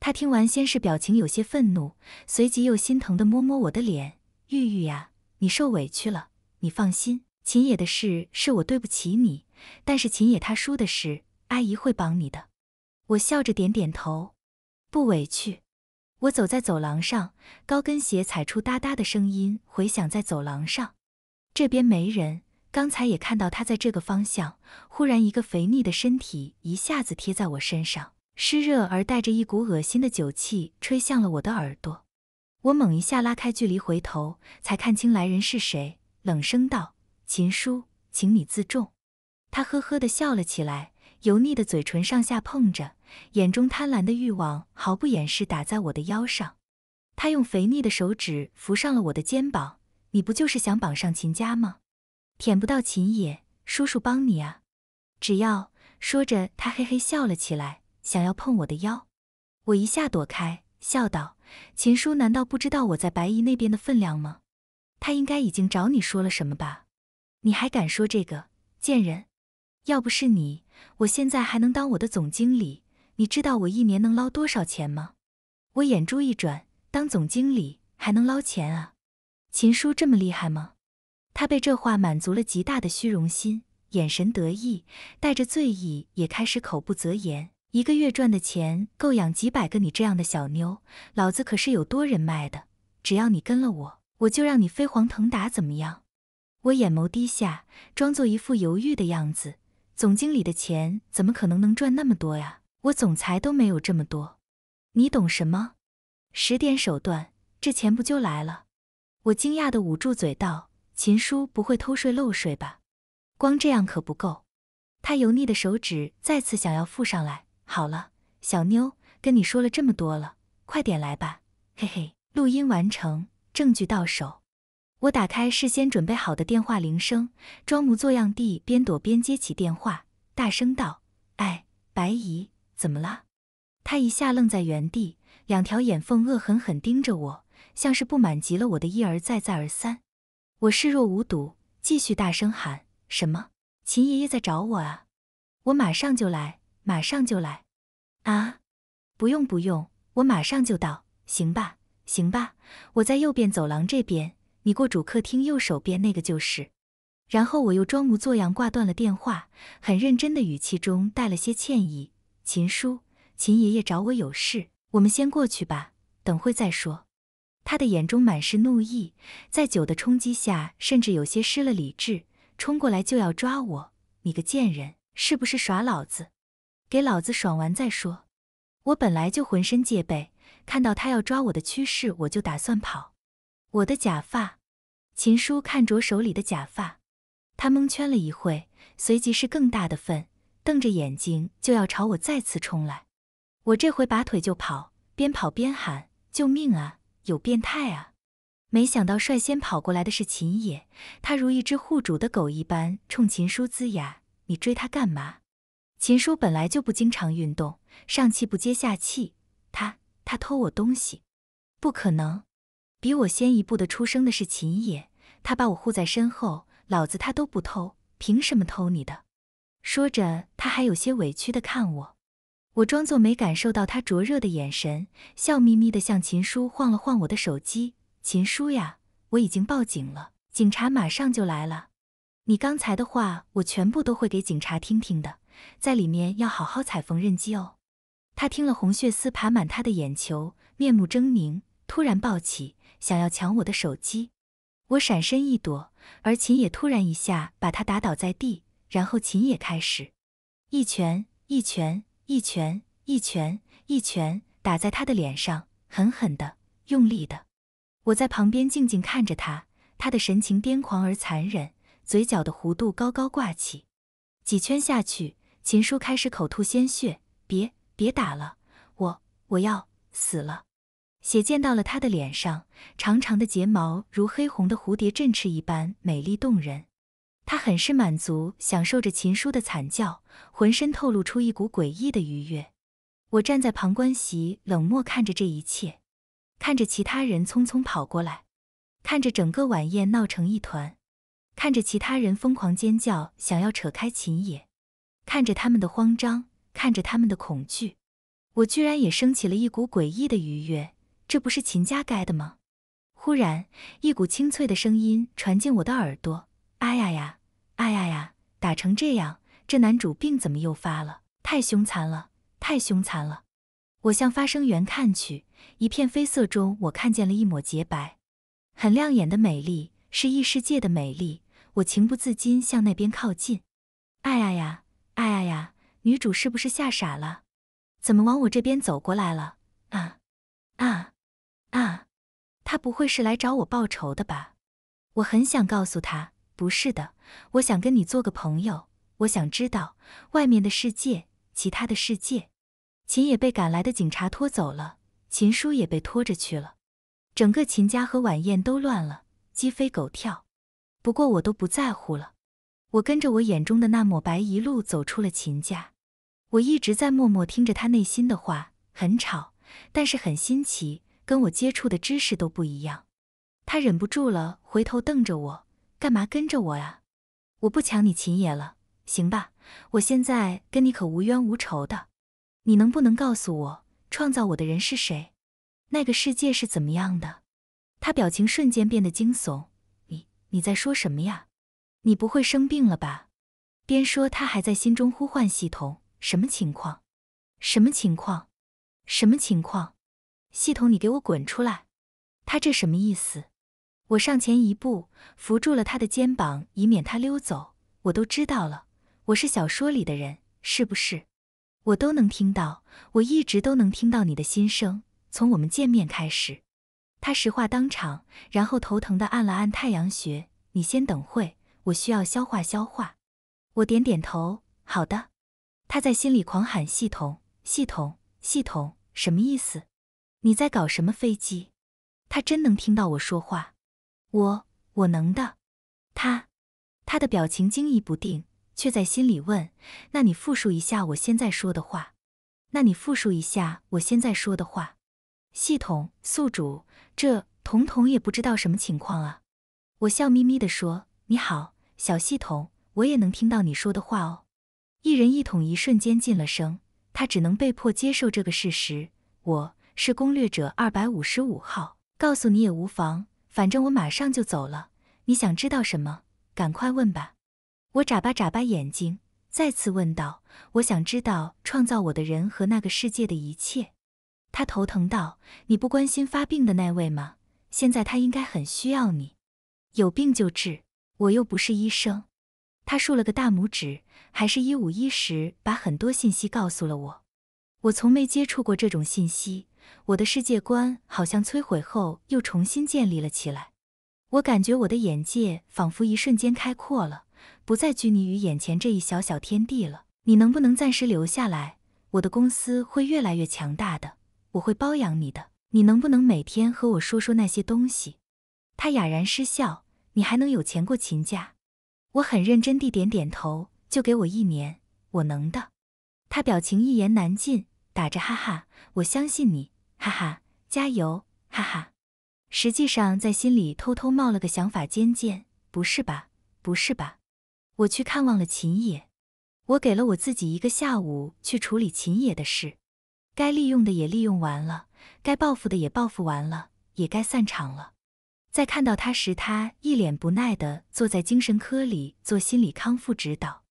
[SPEAKER 1] 他听完，先是表情有些愤怒，随即又心疼的摸摸我的脸：“玉玉呀，你受委屈了。”你放心，秦野的事是我对不起你，但是秦野他叔的事，阿姨会帮你的。我笑着点点头，不委屈。我走在走廊上，高跟鞋踩出哒哒的声音回响在走廊上。这边没人，刚才也看到他在这个方向。忽然，一个肥腻的身体一下子贴在我身上，湿热而带着一股恶心的酒气吹向了我的耳朵。我猛一下拉开距离，回头才看清来人是谁。冷声道：“秦叔，请你自重。”他呵呵地笑了起来，油腻的嘴唇上下碰着，眼中贪婪的欲望毫不掩饰打在我的腰上。他用肥腻的手指扶上了我的肩膀：“你不就是想绑上秦家吗？舔不到秦野，叔叔帮你啊！”只要说着，他嘿嘿笑了起来，想要碰我的腰，我一下躲开，笑道：“秦叔难道不知道我在白姨那边的分量吗？”他应该已经找你说了什么吧？你还敢说这个贱人？要不是你，我现在还能当我的总经理？你知道我一年能捞多少钱吗？我眼珠一转，当总经理还能捞钱啊？秦叔这么厉害吗？他被这话满足了极大的虚荣心，眼神得意，带着醉意也开始口不择言。一个月赚的钱够养几百个你这样的小妞，老子可是有多人脉的。只要你跟了我。我就让你飞黄腾达，怎么样？我眼眸低下，装作一副犹豫的样子。总经理的钱怎么可能能赚那么多呀？我总裁都没有这么多，你懂什么？使点手段，这钱不就来了？我惊讶的捂住嘴道：“秦叔不会偷税漏税吧？”光这样可不够。他油腻的手指再次想要附上来。好了，小妞，跟你说了这么多了，快点来吧，嘿嘿。录音完成。证据到手，我打开事先准备好的电话铃声，装模作样地边躲边接起电话，大声道：“哎，白姨，怎么了？”他一下愣在原地，两条眼缝恶狠狠盯着我，像是不满极了我的一而再再而三。我视若无睹，继续大声喊：“什么？秦爷爷在找我啊！我马上就来，马上就来！”啊，不用不用，我马上就到，行吧。行吧，我在右边走廊这边，你过主客厅右手边那个就是。然后我又装模作样挂断了电话，很认真的语气中带了些歉意。秦叔，秦爷爷找我有事，我们先过去吧，等会再说。他的眼中满是怒意，在酒的冲击下，甚至有些失了理智，冲过来就要抓我。你个贱人，是不是耍老子？给老子爽完再说！我本来就浑身戒备。看到他要抓我的趋势，我就打算跑。我的假发，秦叔看着手里的假发，他蒙圈了一会，随即是更大的愤，瞪着眼睛就要朝我再次冲来。我这回拔腿就跑，边跑边喊：“救命啊！有变态啊！”没想到率先跑过来的是秦野，他如一只护主的狗一般冲秦叔龇牙：“你追他干嘛？”秦叔本来就不经常运动，上气不接下气，他。他偷我东西，不可能！比我先一步的出生的是秦野，他把我护在身后，老子他都不偷，凭什么偷你的？说着，他还有些委屈的看我。我装作没感受到他灼热的眼神，笑眯眯的向秦叔晃了晃我的手机：“秦叔呀，我已经报警了，警察马上就来了。你刚才的话，我全部都会给警察听听的。在里面要好好踩缝纫机哦。”他听了，红血丝爬满他的眼球，面目狰狞，突然抱起，想要抢我的手机。我闪身一躲，而秦野突然一下把他打倒在地，然后秦野开始一拳一拳一拳一拳一拳打在他的脸上，狠狠的，用力的。我在旁边静静看着他，他的神情癫狂而残忍，嘴角的弧度高高挂起。几圈下去，秦叔开始口吐鲜血。别。别打了，我我要死了！血溅到了他的脸上，长长的睫毛如黑红的蝴蝶振翅一般美丽动人。他很是满足，享受着秦叔的惨叫，浑身透露出一股诡异的愉悦。我站在旁观席，冷漠看着这一切，看着其他人匆匆跑过来，看着整个晚宴闹成一团，看着其他人疯狂尖叫，想要扯开秦野，看着他们的慌张。看着他们的恐惧，我居然也升起了一股诡异的愉悦。这不是秦家该的吗？忽然，一股清脆的声音传进我的耳朵：“哎呀呀，哎呀呀！”打成这样，这男主病怎么又发了？太凶残了，太凶残了！我向发声源看去，一片绯色中，我看见了一抹洁白，很亮眼的美丽，是异世界的美丽。我情不自禁向那边靠近。“哎呀呀，哎呀呀！”女主是不是吓傻了？怎么往我这边走过来了？啊，啊，啊！她不会是来找我报仇的吧？我很想告诉她，不是的。我想跟你做个朋友。我想知道外面的世界，其他的世界。秦也被赶来的警察拖走了，秦叔也被拖着去了。整个秦家和晚宴都乱了，鸡飞狗跳。不过我都不在乎了。我跟着我眼中的那抹白一路走出了秦家。我一直在默默听着他内心的话，很吵，但是很新奇，跟我接触的知识都不一样。他忍不住了，回头瞪着我：“干嘛跟着我呀？我不抢你秦爷了，行吧？我现在跟你可无冤无仇的，你能不能告诉我，创造我的人是谁？那个世界是怎么样的？”他表情瞬间变得惊悚：“你你在说什么呀？你不会生病了吧？”边说，他还在心中呼唤系统。什么情况？什么情况？什么情况？系统，你给我滚出来！他这什么意思？我上前一步，扶住了他的肩膀，以免他溜走。我都知道了，我是小说里的人，是不是？我都能听到，我一直都能听到你的心声，从我们见面开始。他实话当场，然后头疼的按了按太阳穴。你先等会，我需要消化消化。我点点头，好的。他在心里狂喊：“系统，系统，系统，什么意思？你在搞什么飞机？”他真能听到我说话，我我能的。他，他的表情惊疑不定，却在心里问：“那你复述一下我现在说的话？”那你复述一下我现在说的话。系统宿主，这彤彤也不知道什么情况啊。我笑眯眯地说：“你好，小系统，我也能听到你说的话哦。”一人一桶一瞬间进了声，他只能被迫接受这个事实。我是攻略者二百五十五号，告诉你也无妨，反正我马上就走了。你想知道什么？赶快问吧。我眨巴眨巴眼睛，再次问道：我想知道创造我的人和那个世界的一切。他头疼道：你不关心发病的那位吗？现在他应该很需要你，有病就治，我又不是医生。他竖了个大拇指，还是一五一十把很多信息告诉了我。我从没接触过这种信息，我的世界观好像摧毁后又重新建立了起来。我感觉我的眼界仿佛一瞬间开阔了，不再拘泥于眼前这一小小天地了。你能不能暂时留下来？我的公司会越来越强大的，我会包养你的。你能不能每天和我说说那些东西？他哑然失笑，你还能有钱过秦家？我很认真地点点头，就给我一年，我能的。他表情一言难尽，打着哈哈。我相信你，哈哈，加油，哈哈。实际上，在心里偷偷冒了个想法：尖尖，不是吧？不是吧？我去看望了秦野，我给了我自己一个下午去处理秦野的事。该利用的也利用完了，该报复的也报复完了，也该散场了。在看到他时，他一脸不耐的坐在精神科里做心理康复指导。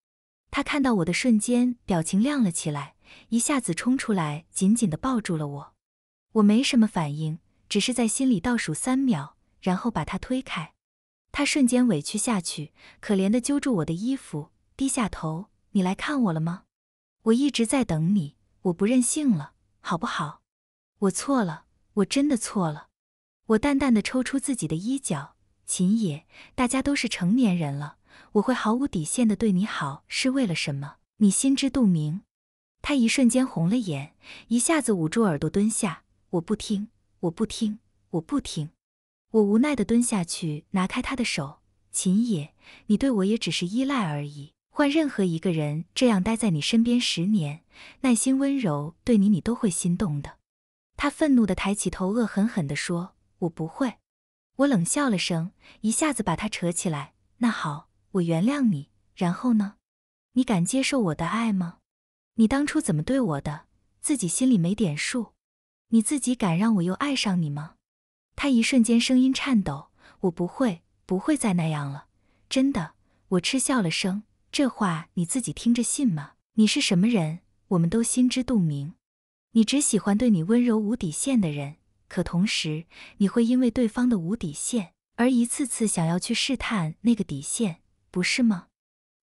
[SPEAKER 1] 他看到我的瞬间，表情亮了起来，一下子冲出来，紧紧的抱住了我。我没什么反应，只是在心里倒数三秒，然后把他推开。他瞬间委屈下去，可怜的揪住我的衣服，低下头：“你来看我了吗？我一直在等你，我不任性了，好不好？我错了，我真的错了。”我淡淡的抽出自己的衣角，秦野，大家都是成年人了，我会毫无底线的对你好是为了什么？你心知肚明。他一瞬间红了眼，一下子捂住耳朵蹲下，我不听，我不听，我不听。我无奈的蹲下去，拿开他的手。秦野，你对我也只是依赖而已。换任何一个人这样待在你身边十年，耐心温柔对你，你都会心动的。他愤怒的抬起头，恶狠狠的说。我不会，我冷笑了声，一下子把他扯起来。那好，我原谅你。然后呢？你敢接受我的爱吗？你当初怎么对我的，自己心里没点数？你自己敢让我又爱上你吗？他一瞬间声音颤抖。我不会，不会再那样了。真的。我嗤笑了声。这话你自己听着信吗？你是什么人？我们都心知肚明。你只喜欢对你温柔无底线的人。可同时，你会因为对方的无底线而一次次想要去试探那个底线，不是吗？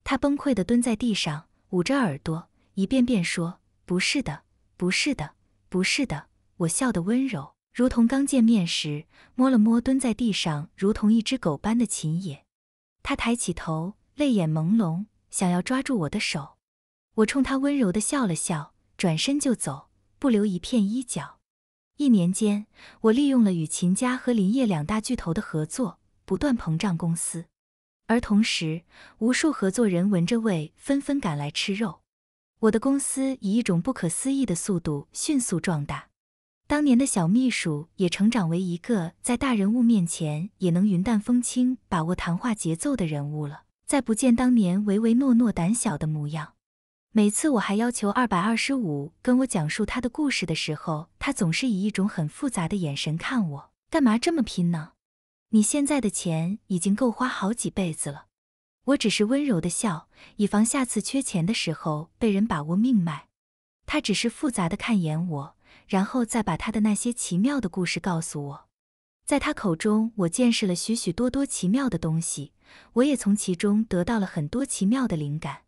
[SPEAKER 1] 他崩溃地蹲在地上，捂着耳朵，一遍遍说：“不是的，不是的，不是的。”我笑得温柔，如同刚见面时，摸了摸蹲在地上如同一只狗般的秦野。他抬起头，泪眼朦胧，想要抓住我的手。我冲他温柔地笑了笑，转身就走，不留一片衣角。一年间，我利用了与秦家和林业两大巨头的合作，不断膨胀公司。而同时，无数合作人闻着味纷纷赶来吃肉，我的公司以一种不可思议的速度迅速壮大。当年的小秘书也成长为一个在大人物面前也能云淡风轻、把握谈话节奏的人物了，再不见当年唯唯诺诺、胆小的模样。每次我还要求二百二十五跟我讲述他的故事的时候，他总是以一种很复杂的眼神看我。干嘛这么拼呢？你现在的钱已经够花好几辈子了。我只是温柔的笑，以防下次缺钱的时候被人把握命脉。他只是复杂的看一眼我，然后再把他的那些奇妙的故事告诉我。在他口中，我见识了许许多多奇妙的东西，我也从其中得到了很多奇妙的灵感。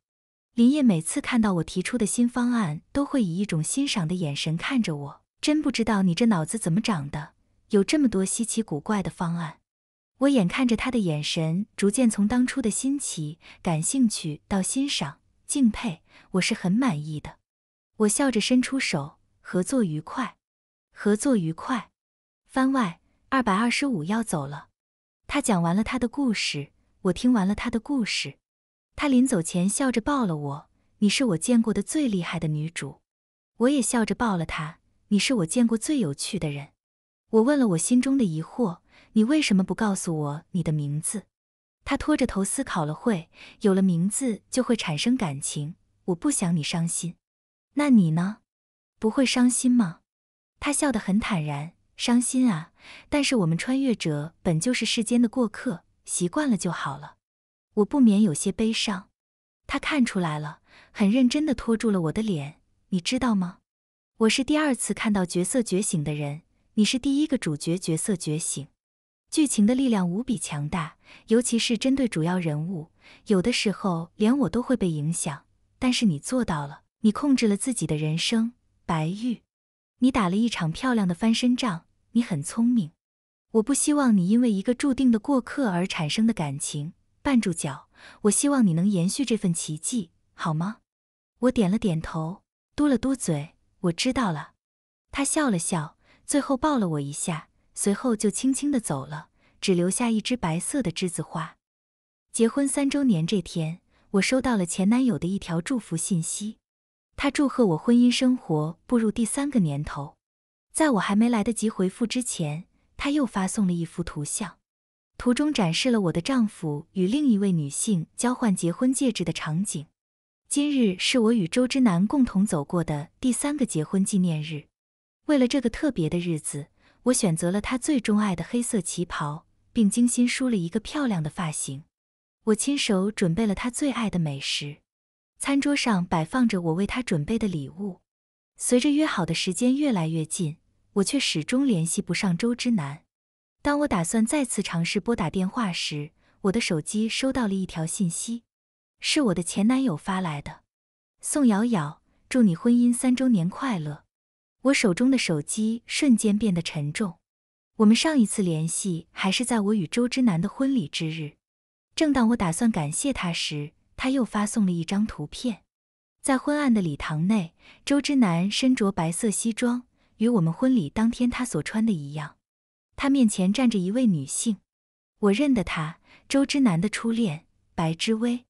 [SPEAKER 1] 林业每次看到我提出的新方案，都会以一种欣赏的眼神看着我。真不知道你这脑子怎么长的，有这么多稀奇古怪的方案。我眼看着他的眼神逐渐从当初的新奇、感兴趣到欣赏、敬佩，我是很满意的。我笑着伸出手，合作愉快，合作愉快。番外二百二十五要走了。他讲完了他的故事，我听完了他的故事。他临走前笑着抱了我，你是我见过的最厉害的女主。我也笑着抱了他，你是我见过最有趣的人。我问了我心中的疑惑，你为什么不告诉我你的名字？他拖着头思考了会，有了名字就会产生感情，我不想你伤心。那你呢？不会伤心吗？他笑得很坦然，伤心啊，但是我们穿越者本就是世间的过客，习惯了就好了。我不免有些悲伤，他看出来了，很认真的拖住了我的脸。你知道吗？我是第二次看到角色觉醒的人，你是第一个主角角色觉醒。剧情的力量无比强大，尤其是针对主要人物，有的时候连我都会被影响。但是你做到了，你控制了自己的人生，白玉，你打了一场漂亮的翻身仗，你很聪明。我不希望你因为一个注定的过客而产生的感情。绊住脚，我希望你能延续这份奇迹，好吗？我点了点头，嘟了嘟嘴，我知道了。他笑了笑，最后抱了我一下，随后就轻轻的走了，只留下一支白色的栀子花。结婚三周年这天，我收到了前男友的一条祝福信息，他祝贺我婚姻生活步入第三个年头。在我还没来得及回复之前，他又发送了一幅图像。图中展示了我的丈夫与另一位女性交换结婚戒指的场景。今日是我与周之南共同走过的第三个结婚纪念日。为了这个特别的日子，我选择了他最钟爱的黑色旗袍，并精心梳了一个漂亮的发型。我亲手准备了他最爱的美食，餐桌上摆放着我为他准备的礼物。随着约好的时间越来越近，我却始终联系不上周之南。当我打算再次尝试拨打电话时，我的手机收到了一条信息，是我的前男友发来的：“宋瑶瑶，祝你婚姻三周年快乐。”我手中的手机瞬间变得沉重。我们上一次联系还是在我与周之南的婚礼之日。正当我打算感谢他时，他又发送了一张图片。在昏暗的礼堂内，周之南身着白色西装，与我们婚礼当天他所穿的一样。他面前站着一位女性，我认得她，周之南的初恋白之薇。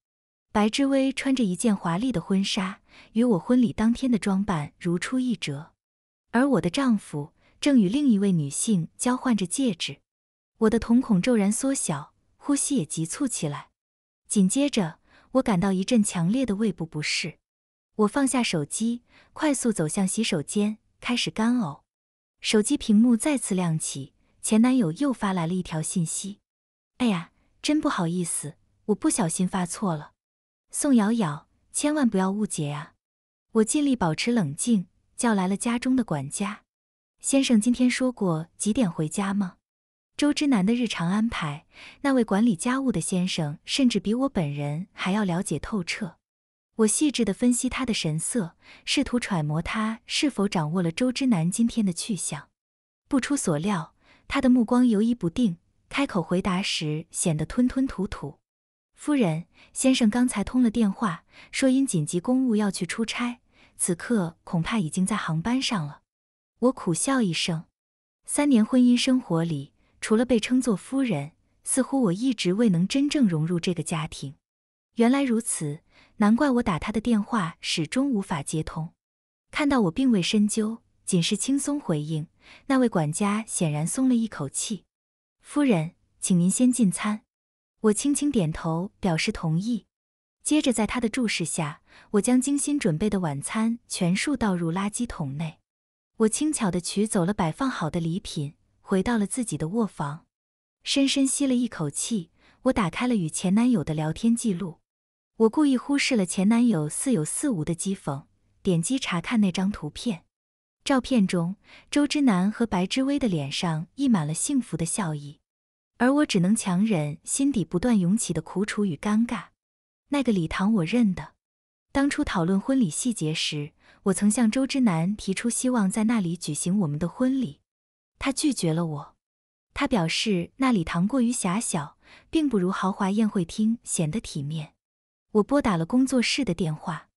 [SPEAKER 1] 白之薇穿着一件华丽的婚纱，与我婚礼当天的装扮如出一辙。而我的丈夫正与另一位女性交换着戒指。我的瞳孔骤然缩小，呼吸也急促起来。紧接着，我感到一阵强烈的胃部不适。我放下手机，快速走向洗手间，开始干呕。手机屏幕再次亮起。前男友又发来了一条信息：“哎呀，真不好意思，我不小心发错了。”宋瑶瑶，千万不要误解啊！我尽力保持冷静，叫来了家中的管家。先生今天说过几点回家吗？周之南的日常安排，那位管理家务的先生甚至比我本人还要了解透彻。我细致的分析他的神色，试图揣摩他是否掌握了周之南今天的去向。不出所料。他的目光游移不定，开口回答时显得吞吞吐吐。夫人，先生刚才通了电话，说因紧急公务要去出差，此刻恐怕已经在航班上了。我苦笑一声，三年婚姻生活里，除了被称作夫人，似乎我一直未能真正融入这个家庭。原来如此，难怪我打他的电话始终无法接通。看到我并未深究，仅是轻松回应。那位管家显然松了一口气，夫人，请您先进餐。我轻轻点头表示同意，接着在他的注视下，我将精心准备的晚餐全数倒入垃圾桶内。我轻巧地取走了摆放好的礼品，回到了自己的卧房，深深吸了一口气，我打开了与前男友的聊天记录。我故意忽视了前男友似有似无的讥讽，点击查看那张图片。照片中，周之南和白之薇的脸上溢满了幸福的笑意，而我只能强忍心底不断涌起的苦楚与尴尬。那个礼堂我认得，当初讨论婚礼细节时，我曾向周之南提出希望在那里举行我们的婚礼，他拒绝了我。他表示那礼堂过于狭小，并不如豪华宴会厅显得体面。我拨打了工作室的电话，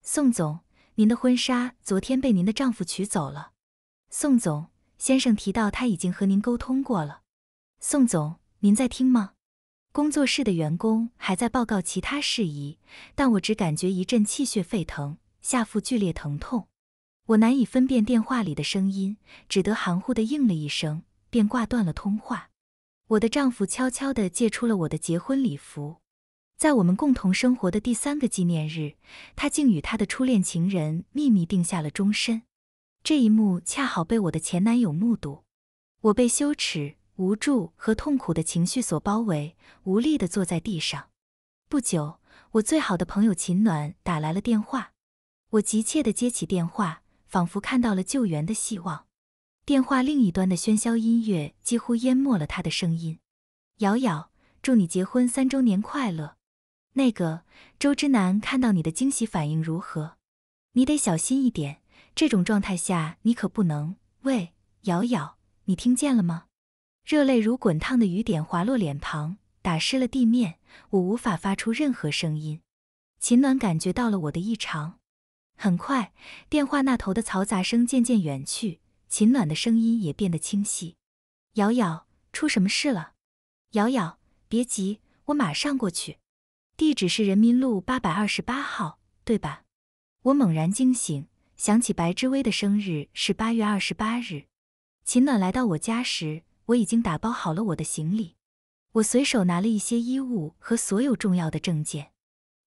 [SPEAKER 1] 宋总。您的婚纱昨天被您的丈夫取走了，宋总先生提到他已经和您沟通过了。宋总，您在听吗？工作室的员工还在报告其他事宜，但我只感觉一阵气血沸腾，下腹剧烈疼痛，我难以分辨电话里的声音，只得含糊地应了一声，便挂断了通话。我的丈夫悄悄地借出了我的结婚礼服。在我们共同生活的第三个纪念日，他竟与他的初恋情人秘密定下了终身。这一幕恰好被我的前男友目睹，我被羞耻、无助和痛苦的情绪所包围，无力地坐在地上。不久，我最好的朋友秦暖打来了电话，我急切地接起电话，仿佛看到了救援的希望。电话另一端的喧嚣音乐几乎淹没了他的声音。瑶瑶，祝你结婚三周年快乐！那个周之南看到你的惊喜反应如何？你得小心一点，这种状态下你可不能喂。瑶瑶，你听见了吗？热泪如滚烫的雨点滑落脸庞，打湿了地面。我无法发出任何声音。秦暖感觉到了我的异常。很快，电话那头的嘈杂声渐渐远去，秦暖的声音也变得清晰。瑶瑶，出什么事了？瑶瑶，别急，我马上过去。地址是人民路八百二十八号，对吧？我猛然惊醒，想起白之薇的生日是八月二十八日。秦暖来到我家时，我已经打包好了我的行李。我随手拿了一些衣物和所有重要的证件。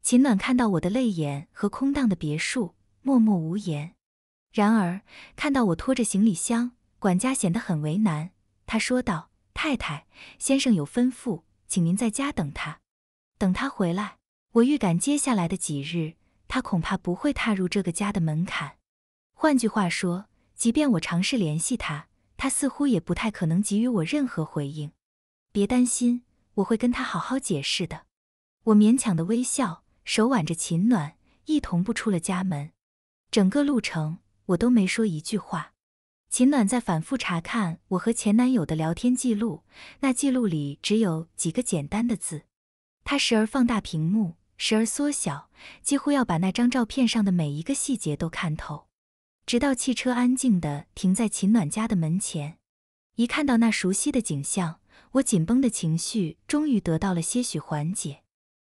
[SPEAKER 1] 秦暖看到我的泪眼和空荡的别墅，默默无言。然而，看到我拖着行李箱，管家显得很为难。他说道：“太太，先生有吩咐，请您在家等他。”等他回来，我预感接下来的几日他恐怕不会踏入这个家的门槛。换句话说，即便我尝试联系他，他似乎也不太可能给予我任何回应。别担心，我会跟他好好解释的。我勉强的微笑，手挽着秦暖，一同步出了家门。整个路程我都没说一句话。秦暖在反复查看我和前男友的聊天记录，那记录里只有几个简单的字。他时而放大屏幕，时而缩小，几乎要把那张照片上的每一个细节都看透。直到汽车安静地停在秦暖家的门前，一看到那熟悉的景象，我紧绷的情绪终于得到了些许缓解。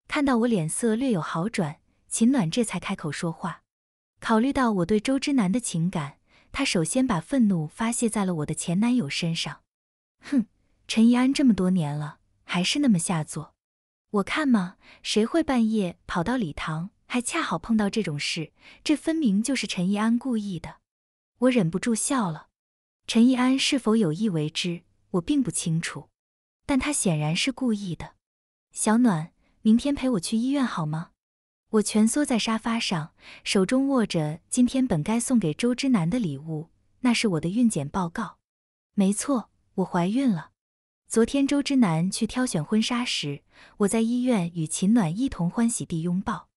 [SPEAKER 1] 看到我脸色略有好转，秦暖这才开口说话。考虑到我对周之南的情感，他首先把愤怒发泄在了我的前男友身上。哼，陈怡安这么多年了，还是那么下作。我看嘛，谁会半夜跑到礼堂，还恰好碰到这种事？这分明就是陈逸安故意的。我忍不住笑了。陈逸安是否有意为之，我并不清楚，但他显然是故意的。小暖，明天陪我去医院好吗？我蜷缩在沙发上，手中握着今天本该送给周之南的礼物，那是我的孕检报告。没错，我怀孕了。昨天，周之南去挑选婚纱时，我在医院与秦暖一同欢喜地拥抱。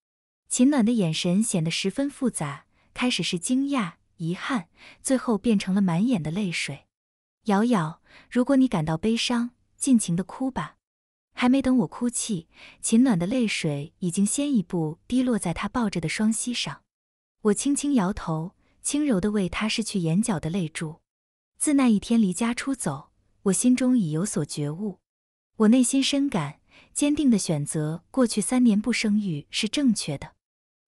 [SPEAKER 1] 秦暖的眼神显得十分复杂，开始是惊讶、遗憾，最后变成了满眼的泪水。瑶瑶，如果你感到悲伤，尽情地哭吧。还没等我哭泣，秦暖的泪水已经先一步滴落在她抱着的双膝上。我轻轻摇头，轻柔地为她拭去眼角的泪珠。自那一天离家出走。我心中已有所觉悟，我内心深感坚定的选择过去三年不生育是正确的。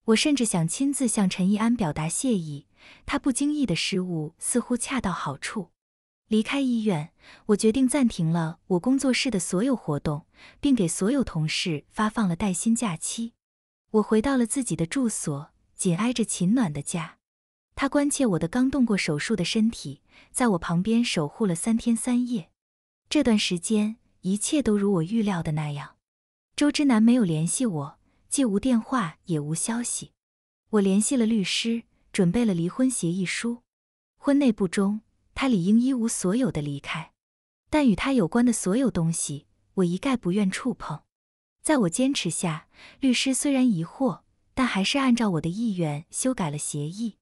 [SPEAKER 1] 我甚至想亲自向陈逸安表达谢意，他不经意的失误似乎恰到好处。离开医院，我决定暂停了我工作室的所有活动，并给所有同事发放了带薪假期。我回到了自己的住所，紧挨着秦暖的家。他关切我的刚动过手术的身体，在我旁边守护了三天三夜。这段时间，一切都如我预料的那样，周之南没有联系我，既无电话也无消息。我联系了律师，准备了离婚协议书。婚内不忠，他理应一无所有的离开。但与他有关的所有东西，我一概不愿触碰。在我坚持下，律师虽然疑惑，但还是按照我的意愿修改了协议。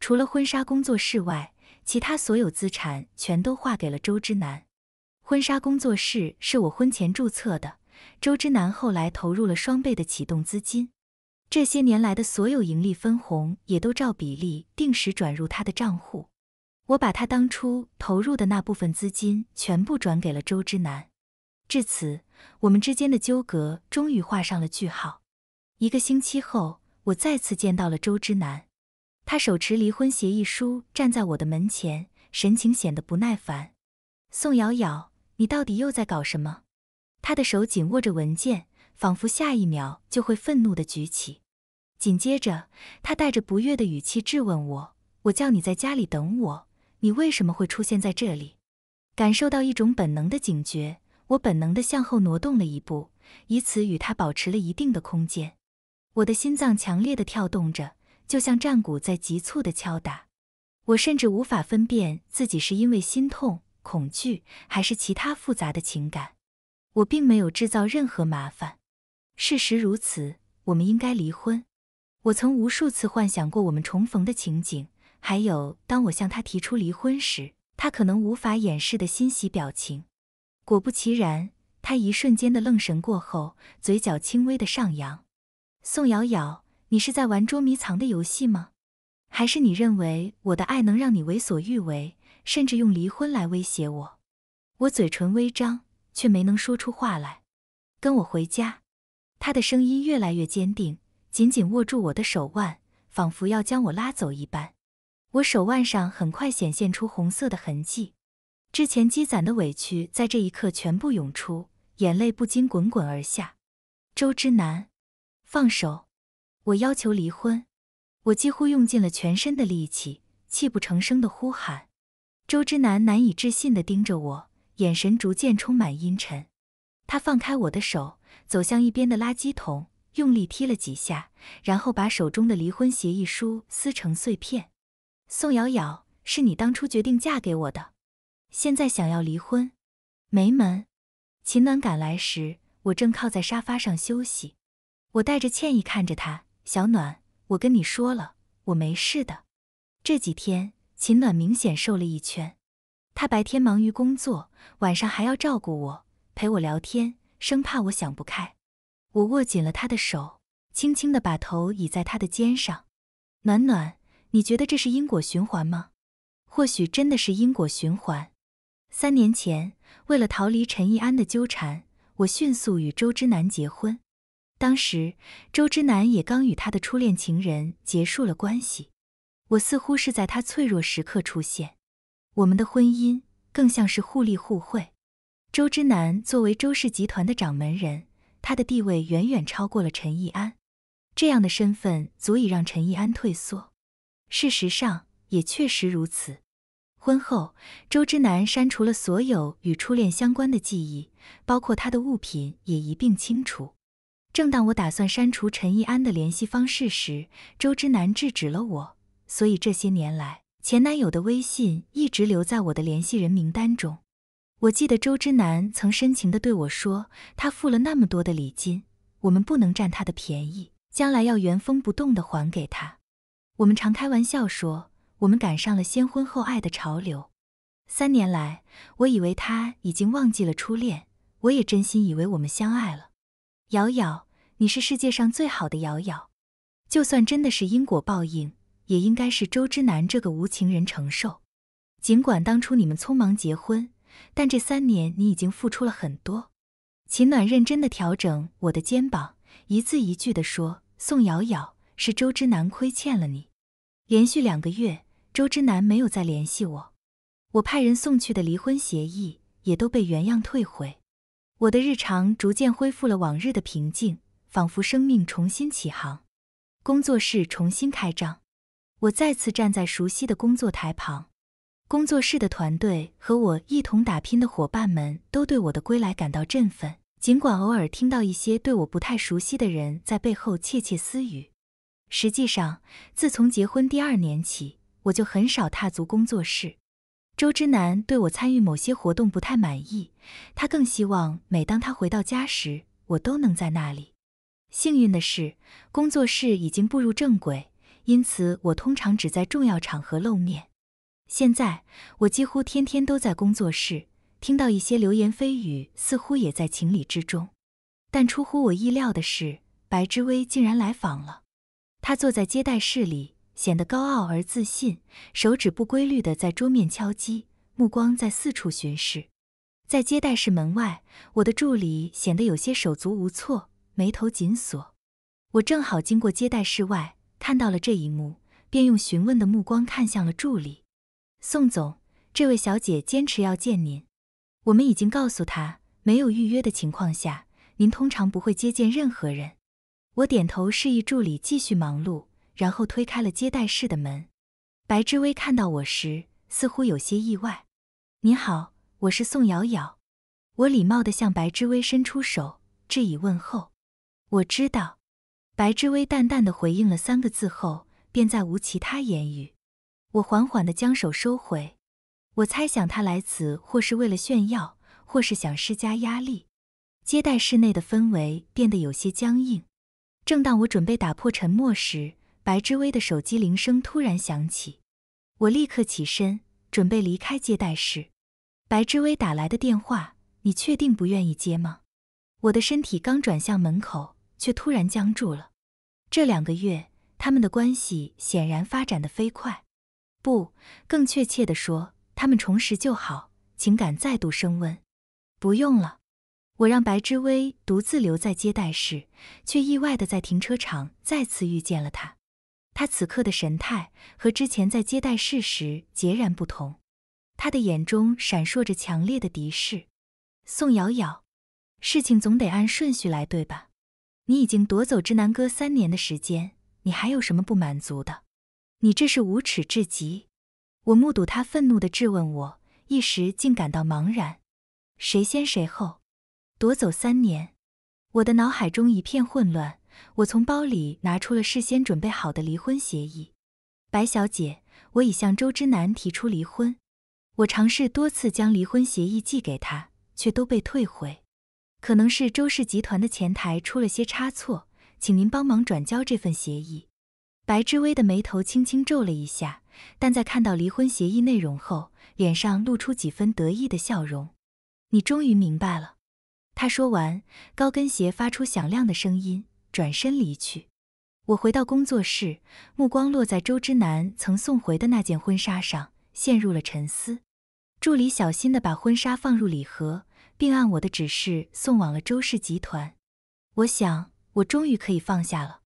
[SPEAKER 1] 除了婚纱工作室外，其他所有资产全都划给了周之南。婚纱工作室是我婚前注册的，周之南后来投入了双倍的启动资金。这些年来的所有盈利分红也都照比例定时转入他的账户。我把他当初投入的那部分资金全部转给了周之南。至此，我们之间的纠葛终于画上了句号。一个星期后，我再次见到了周之南。他手持离婚协议书站在我的门前，神情显得不耐烦。宋瑶瑶，你到底又在搞什么？他的手紧握着文件，仿佛下一秒就会愤怒地举起。紧接着，他带着不悦的语气质问我：“我叫你在家里等我，你为什么会出现在这里？”感受到一种本能的警觉，我本能地向后挪动了一步，以此与他保持了一定的空间。我的心脏强烈地跳动着。就像战鼓在急促的敲打，我甚至无法分辨自己是因为心痛、恐惧，还是其他复杂的情感。我并没有制造任何麻烦，事实如此。我们应该离婚。我曾无数次幻想过我们重逢的情景，还有当我向他提出离婚时，他可能无法掩饰的欣喜表情。果不其然，他一瞬间的愣神过后，嘴角轻微的上扬。宋瑶瑶。你是在玩捉迷藏的游戏吗？还是你认为我的爱能让你为所欲为，甚至用离婚来威胁我？我嘴唇微张，却没能说出话来。跟我回家。他的声音越来越坚定，紧紧握住我的手腕，仿佛要将我拉走一般。我手腕上很快显现出红色的痕迹，之前积攒的委屈在这一刻全部涌出，眼泪不禁滚滚而下。周之南，放手。我要求离婚，我几乎用尽了全身的力气，泣不成声的呼喊。周之南难以置信的盯着我，眼神逐渐充满阴沉。他放开我的手，走向一边的垃圾桶，用力踢了几下，然后把手中的离婚协议书撕成碎片。宋瑶瑶，是你当初决定嫁给我的，现在想要离婚，没门。秦暖赶来时，我正靠在沙发上休息，我带着歉意看着他。小暖，我跟你说了，我没事的。这几天，秦暖明显瘦了一圈。他白天忙于工作，晚上还要照顾我，陪我聊天，生怕我想不开。我握紧了他的手，轻轻的把头倚在他的肩上。暖暖，你觉得这是因果循环吗？或许真的是因果循环。三年前，为了逃离陈逸安的纠缠，我迅速与周之南结婚。当时，周之南也刚与他的初恋情人结束了关系。我似乎是在他脆弱时刻出现。我们的婚姻更像是互利互惠。周之南作为周氏集团的掌门人，他的地位远远超过了陈逸安。这样的身份足以让陈逸安退缩。事实上，也确实如此。婚后，周之南删除了所有与初恋相关的记忆，包括他的物品也一并清除。正当我打算删除陈逸安的联系方式时，周之南制止了我。所以这些年来，前男友的微信一直留在我的联系人名单中。我记得周之南曾深情地对我说：“他付了那么多的礼金，我们不能占他的便宜，将来要原封不动地还给他。”我们常开玩笑说，我们赶上了先婚后爱的潮流。三年来，我以为他已经忘记了初恋，我也真心以为我们相爱了，瑶瑶。你是世界上最好的瑶瑶，就算真的是因果报应，也应该是周之南这个无情人承受。尽管当初你们匆忙结婚，但这三年你已经付出了很多。秦暖认真的调整我的肩膀，一字一句的说：“宋瑶瑶，是周之南亏欠了你。”连续两个月，周之南没有再联系我，我派人送去的离婚协议也都被原样退回。我的日常逐渐恢复了往日的平静。仿佛生命重新起航，工作室重新开张，我再次站在熟悉的工作台旁。工作室的团队和我一同打拼的伙伴们都对我的归来感到振奋，尽管偶尔听到一些对我不太熟悉的人在背后窃窃私语。实际上，自从结婚第二年起，我就很少踏足工作室。周之南对我参与某些活动不太满意，他更希望每当他回到家时，我都能在那里。幸运的是，工作室已经步入正轨，因此我通常只在重要场合露面。现在我几乎天天都在工作室，听到一些流言蜚语，似乎也在情理之中。但出乎我意料的是，白之薇竟然来访了。他坐在接待室里，显得高傲而自信，手指不规律地在桌面敲击，目光在四处巡视。在接待室门外，我的助理显得有些手足无措。眉头紧锁，我正好经过接待室外，看到了这一幕，便用询问的目光看向了助理。宋总，这位小姐坚持要见您，我们已经告诉她，没有预约的情况下，您通常不会接见任何人。我点头示意助理继续忙碌，然后推开了接待室的门。白之薇看到我时，似乎有些意外。您好，我是宋瑶瑶。我礼貌地向白之薇伸出手，致以问候。我知道，白之微淡淡的回应了三个字后，便再无其他言语。我缓缓的将手收回。我猜想他来此或是为了炫耀，或是想施加压力。接待室内的氛围变得有些僵硬。正当我准备打破沉默时，白之微的手机铃声突然响起。我立刻起身，准备离开接待室。白之微打来的电话，你确定不愿意接吗？我的身体刚转向门口。却突然僵住了。这两个月，他们的关系显然发展的飞快，不，更确切的说，他们重拾旧好，情感再度升温。不用了，我让白之微独自留在接待室，却意外的在停车场再次遇见了他。他此刻的神态和之前在接待室时截然不同，他的眼中闪烁着强烈的敌视。宋瑶瑶，事情总得按顺序来，对吧？你已经夺走之南哥三年的时间，你还有什么不满足的？你这是无耻至极！我目睹他愤怒的质问我，一时竟感到茫然。谁先谁后？夺走三年，我的脑海中一片混乱。我从包里拿出了事先准备好的离婚协议。白小姐，我已向周之南提出离婚。我尝试多次将离婚协议寄给他，却都被退回。可能是周氏集团的前台出了些差错，请您帮忙转交这份协议。白之薇的眉头轻轻皱了一下，但在看到离婚协议内容后，脸上露出几分得意的笑容。你终于明白了。他说完，高跟鞋发出响亮的声音，转身离去。我回到工作室，目光落在周之南曾送回的那件婚纱上，陷入了沉思。助理小心地把婚纱放入礼盒。并按我的指示送往了周氏集团。我想，我终于可以放下了。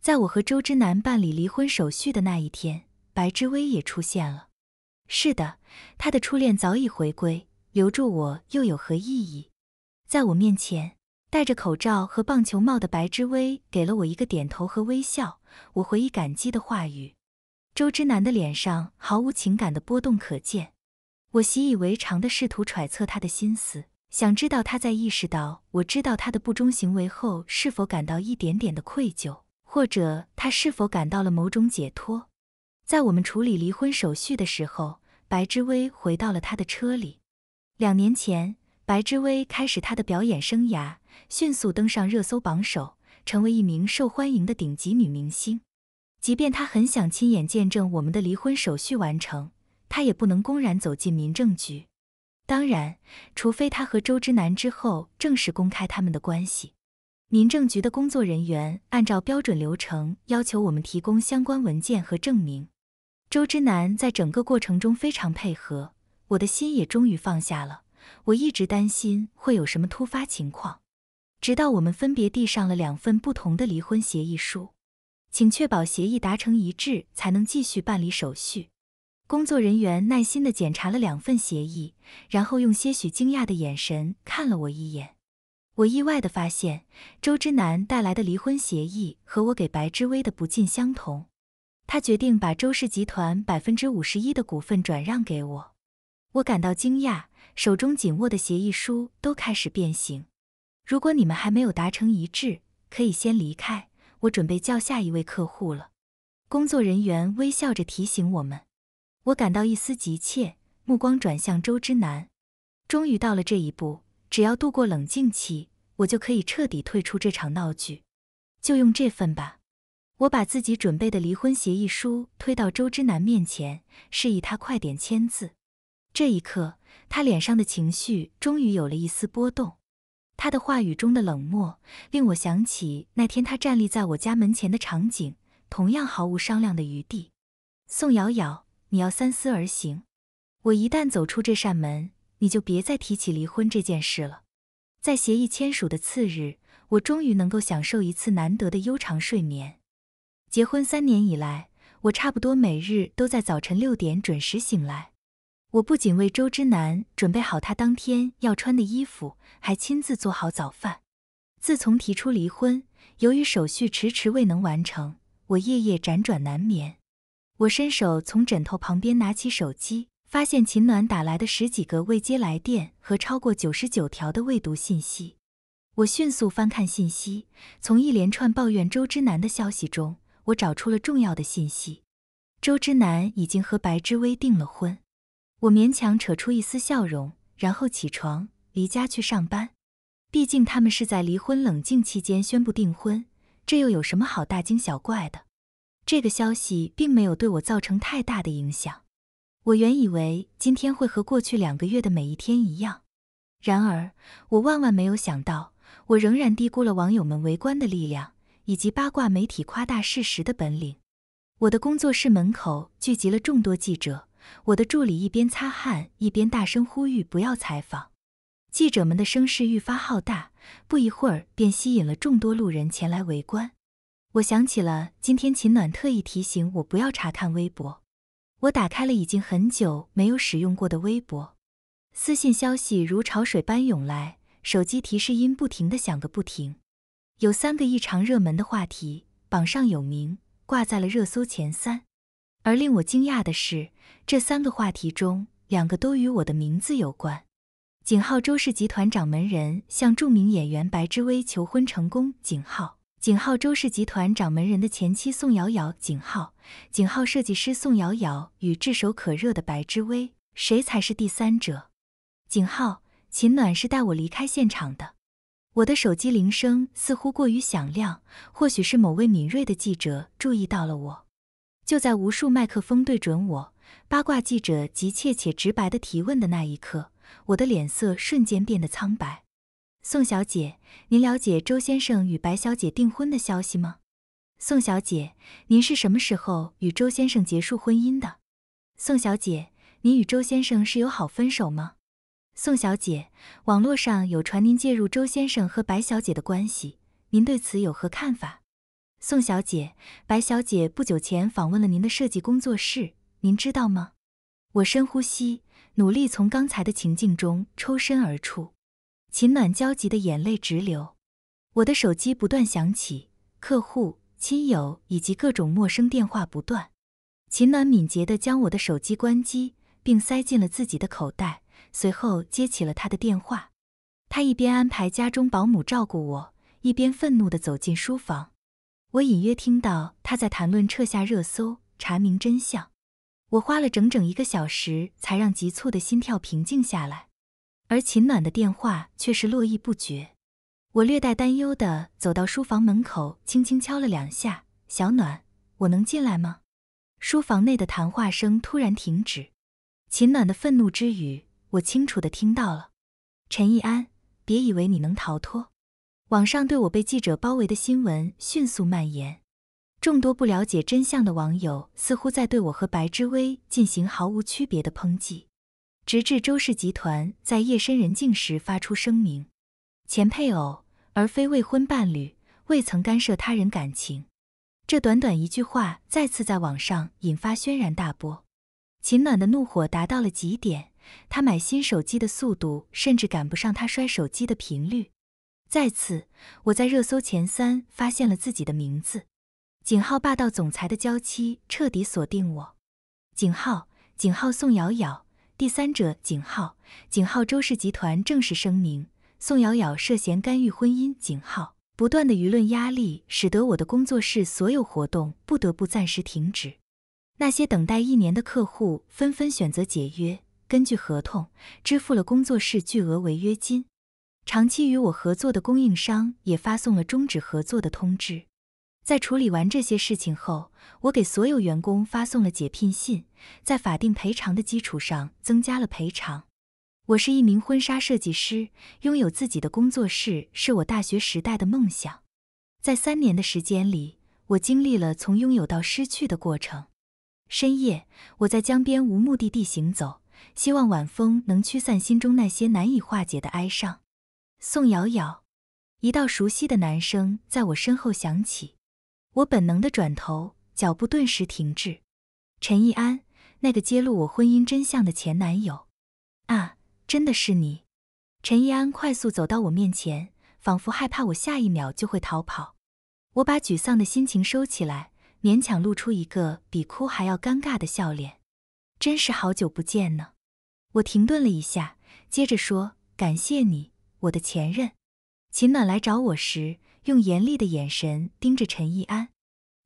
[SPEAKER 1] 在我和周之南办理离婚手续的那一天，白之薇也出现了。是的，他的初恋早已回归，留住我又有何意义？在我面前，戴着口罩和棒球帽的白之薇给了我一个点头和微笑。我回忆感激的话语。周之南的脸上毫无情感的波动可见。我习以为常地试图揣测他的心思。想知道他在意识到我知道他的不忠行为后，是否感到一点点的愧疚，或者他是否感到了某种解脱？在我们处理离婚手续的时候，白之薇回到了他的车里。两年前，白之薇开始他的表演生涯，迅速登上热搜榜首，成为一名受欢迎的顶级女明星。即便他很想亲眼见证我们的离婚手续完成，他也不能公然走进民政局。当然，除非他和周之南之后正式公开他们的关系。民政局的工作人员按照标准流程要求我们提供相关文件和证明。周之南在整个过程中非常配合，我的心也终于放下了。我一直担心会有什么突发情况，直到我们分别递上了两份不同的离婚协议书，请确保协议达成一致，才能继续办理手续。工作人员耐心地检查了两份协议，然后用些许惊讶的眼神看了我一眼。我意外地发现，周之南带来的离婚协议和我给白之薇的不尽相同。他决定把周氏集团百分之五十一的股份转让给我。我感到惊讶，手中紧握的协议书都开始变形。如果你们还没有达成一致，可以先离开，我准备叫下一位客户了。工作人员微笑着提醒我们。我感到一丝急切，目光转向周之南。终于到了这一步，只要度过冷静期，我就可以彻底退出这场闹剧。就用这份吧。我把自己准备的离婚协议书推到周之南面前，示意他快点签字。这一刻，他脸上的情绪终于有了一丝波动。他的话语中的冷漠，令我想起那天他站立在我家门前的场景，同样毫无商量的余地。宋瑶瑶。你要三思而行。我一旦走出这扇门，你就别再提起离婚这件事了。在协议签署的次日，我终于能够享受一次难得的悠长睡眠。结婚三年以来，我差不多每日都在早晨六点准时醒来。我不仅为周之南准备好他当天要穿的衣服，还亲自做好早饭。自从提出离婚，由于手续迟迟未能完成，我夜夜辗转难眠。我伸手从枕头旁边拿起手机，发现秦暖打来的十几个未接来电和超过九十九条的未读信息。我迅速翻看信息，从一连串抱怨周之南的消息中，我找出了重要的信息：周之南已经和白之薇订了婚。我勉强扯出一丝笑容，然后起床离家去上班。毕竟他们是在离婚冷静期间宣布订婚，这又有什么好大惊小怪的？这个消息并没有对我造成太大的影响，我原以为今天会和过去两个月的每一天一样，然而我万万没有想到，我仍然低估了网友们围观的力量，以及八卦媒体夸大事实的本领。我的工作室门口聚集了众多记者，我的助理一边擦汗一边大声呼吁不要采访，记者们的声势愈发浩大，不一会儿便吸引了众多路人前来围观。我想起了今天秦暖特意提醒我不要查看微博，我打开了已经很久没有使用过的微博，私信消息如潮水般涌来，手机提示音不停的响个不停。有三个异常热门的话题榜上有名，挂在了热搜前三。而令我惊讶的是，这三个话题中，两个都与我的名字有关。井号周氏集团掌门人向著名演员白志威求婚成功。井号景昊周氏集团掌门人的前妻宋瑶瑶，景昊，景昊设计师宋瑶瑶与炙手可热的白之薇，谁才是第三者？景浩，秦暖是带我离开现场的。我的手机铃声似乎过于响亮，或许是某位敏锐的记者注意到了我。就在无数麦克风对准我，八卦记者急切且直白的提问的那一刻，我的脸色瞬间变得苍白。宋小姐，您了解周先生与白小姐订婚的消息吗？宋小姐，您是什么时候与周先生结束婚姻的？宋小姐，您与周先生是有好分手吗？宋小姐，网络上有传您介入周先生和白小姐的关系，您对此有何看法？宋小姐，白小姐不久前访问了您的设计工作室，您知道吗？我深呼吸，努力从刚才的情境中抽身而出。秦暖焦急的眼泪直流，我的手机不断响起，客户、亲友以及各种陌生电话不断。秦暖敏捷的将我的手机关机，并塞进了自己的口袋，随后接起了他的电话。他一边安排家中保姆照顾我，一边愤怒的走进书房。我隐约听到他在谈论撤下热搜，查明真相。我花了整整一个小时，才让急促的心跳平静下来。而秦暖的电话却是络绎不绝，我略带担忧的走到书房门口，轻轻敲了两下。小暖，我能进来吗？书房内的谈话声突然停止，秦暖的愤怒之语我清楚的听到了。陈亦安，别以为你能逃脱！网上对我被记者包围的新闻迅速蔓延，众多不了解真相的网友似乎在对我和白之薇进行毫无区别的抨击。直至周氏集团在夜深人静时发出声明：前配偶而非未婚伴侣，未曾干涉他人感情。这短短一句话再次在网上引发轩然大波。秦暖的怒火达到了极点，他买新手机的速度甚至赶不上他摔手机的频率。再次，我在热搜前三发现了自己的名字：景浩霸道总裁的娇妻，彻底锁定我。景浩，景浩宋瑶瑶。第三者景浩，景浩周氏集团正式声明：宋瑶瑶涉嫌干预婚姻。景浩不断的舆论压力使得我的工作室所有活动不得不暂时停止。那些等待一年的客户纷纷选择解约，根据合同支付了工作室巨额违约金。长期与我合作的供应商也发送了终止合作的通知。在处理完这些事情后，我给所有员工发送了解聘信，在法定赔偿的基础上增加了赔偿。我是一名婚纱设计师，拥有自己的工作室是我大学时代的梦想。在三年的时间里，我经历了从拥有到失去的过程。深夜，我在江边无目的地行走，希望晚风能驱散心中那些难以化解的哀伤。宋瑶瑶，一道熟悉的男声在我身后响起。我本能的转头，脚步顿时停滞。陈逸安，那个揭露我婚姻真相的前男友，啊，真的是你！陈逸安快速走到我面前，仿佛害怕我下一秒就会逃跑。我把沮丧的心情收起来，勉强露出一个比哭还要尴尬的笑脸。真是好久不见呢！我停顿了一下，接着说：“感谢你，我的前任。”秦暖来找我时。用严厉的眼神盯着陈逸安，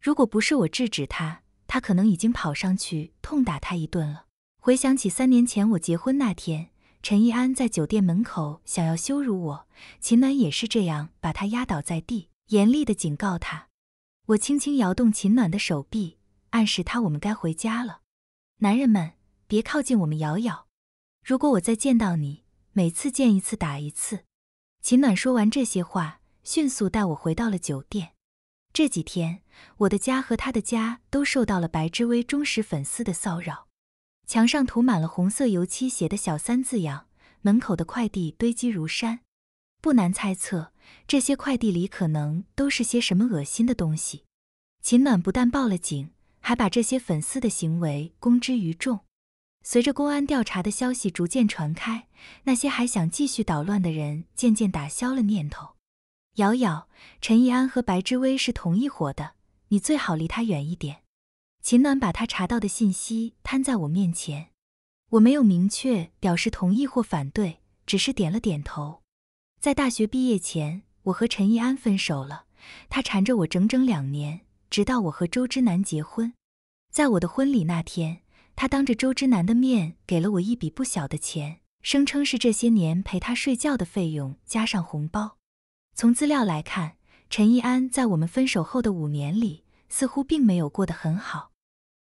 [SPEAKER 1] 如果不是我制止他，他可能已经跑上去痛打他一顿了。回想起三年前我结婚那天，陈逸安在酒店门口想要羞辱我，秦暖也是这样把他压倒在地，严厉的警告他。我轻轻摇动秦暖的手臂，暗示他我们该回家了。男人们，别靠近我们瑶瑶，如果我再见到你，每次见一次打一次。秦暖说完这些话。迅速带我回到了酒店。这几天，我的家和他的家都受到了白之薇忠实粉丝的骚扰，墙上涂满了红色油漆写的小三字样，门口的快递堆积如山。不难猜测，这些快递里可能都是些什么恶心的东西。秦暖不但报了警，还把这些粉丝的行为公之于众。随着公安调查的消息逐渐传开，那些还想继续捣乱的人渐渐打消了念头。瑶瑶，陈逸安和白之薇是同一伙的，你最好离他远一点。秦暖把他查到的信息摊在我面前，我没有明确表示同意或反对，只是点了点头。在大学毕业前，我和陈逸安分手了，他缠着我整整两年，直到我和周之南结婚。在我的婚礼那天，他当着周之南的面给了我一笔不小的钱，声称是这些年陪他睡觉的费用加上红包。从资料来看，陈逸安在我们分手后的五年里，似乎并没有过得很好。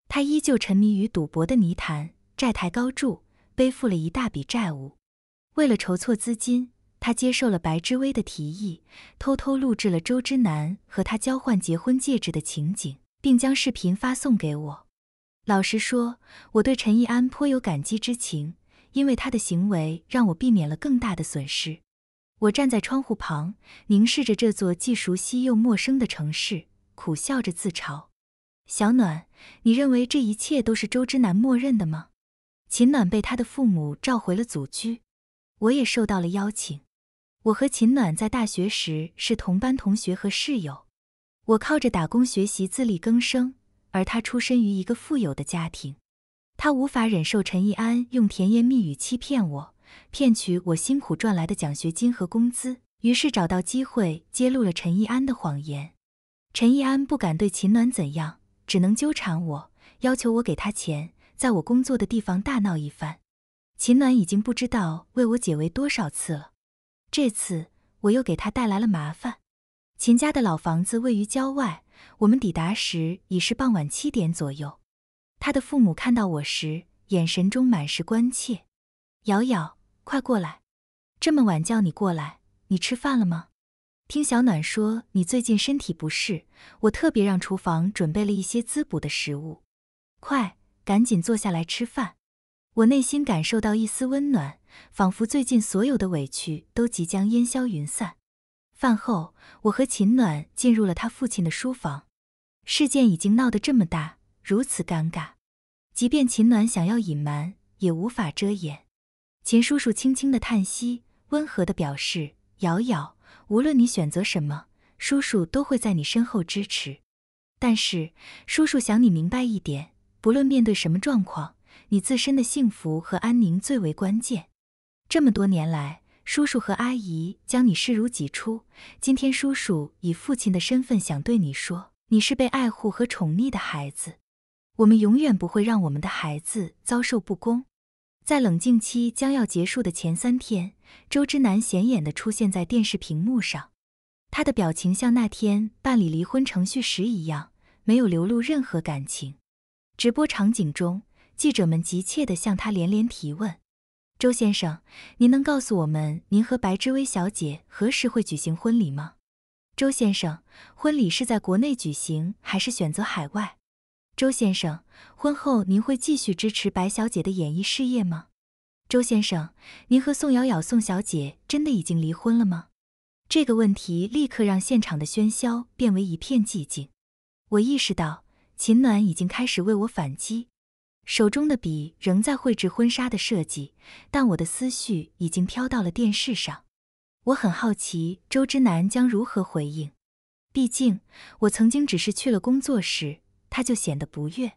[SPEAKER 1] 他依旧沉迷于赌博的泥潭，债台高筑，背负了一大笔债务。为了筹措资金，他接受了白之薇的提议，偷偷录制了周之南和他交换结婚戒指的情景，并将视频发送给我。老实说，我对陈逸安颇有感激之情，因为他的行为让我避免了更大的损失。我站在窗户旁，凝视着这座既熟悉又陌生的城市，苦笑着自嘲：“小暖，你认为这一切都是周之南默认的吗？”秦暖被他的父母召回了祖居，我也受到了邀请。我和秦暖在大学时是同班同学和室友。我靠着打工学习，自力更生，而他出身于一个富有的家庭。他无法忍受陈逸安用甜言蜜语欺骗我。骗取我辛苦赚来的奖学金和工资，于是找到机会揭露了陈逸安的谎言。陈逸安不敢对秦暖怎样，只能纠缠我，要求我给他钱，在我工作的地方大闹一番。秦暖已经不知道为我解围多少次了，这次我又给他带来了麻烦。秦家的老房子位于郊外，我们抵达时已是傍晚七点左右。他的父母看到我时，眼神中满是关切。瑶瑶。快过来，这么晚叫你过来，你吃饭了吗？听小暖说你最近身体不适，我特别让厨房准备了一些滋补的食物。快，赶紧坐下来吃饭。我内心感受到一丝温暖，仿佛最近所有的委屈都即将烟消云散。饭后，我和秦暖进入了他父亲的书房。事件已经闹得这么大，如此尴尬，即便秦暖想要隐瞒，也无法遮掩。秦叔叔轻轻的叹息，温和的表示：“瑶瑶，无论你选择什么，叔叔都会在你身后支持。但是，叔叔想你明白一点，不论面对什么状况，你自身的幸福和安宁最为关键。这么多年来，叔叔和阿姨将你视如己出。今天，叔叔以父亲的身份想对你说，你是被爱护和宠溺的孩子，我们永远不会让我们的孩子遭受不公。”在冷静期将要结束的前三天，周之南显眼地出现在电视屏幕上。他的表情像那天办理离婚程序时一样，没有流露任何感情。直播场景中，记者们急切地向他连连提问：“周先生，您能告诉我们您和白之薇小姐何时会举行婚礼吗？”“周先生，婚礼是在国内举行还是选择海外？”周先生，婚后您会继续支持白小姐的演艺事业吗？周先生，您和宋瑶瑶、宋小姐真的已经离婚了吗？这个问题立刻让现场的喧嚣变为一片寂静。我意识到秦暖已经开始为我反击，手中的笔仍在绘制婚纱的设计，但我的思绪已经飘到了电视上。我很好奇周之南将如何回应，毕竟我曾经只是去了工作室。他就显得不悦。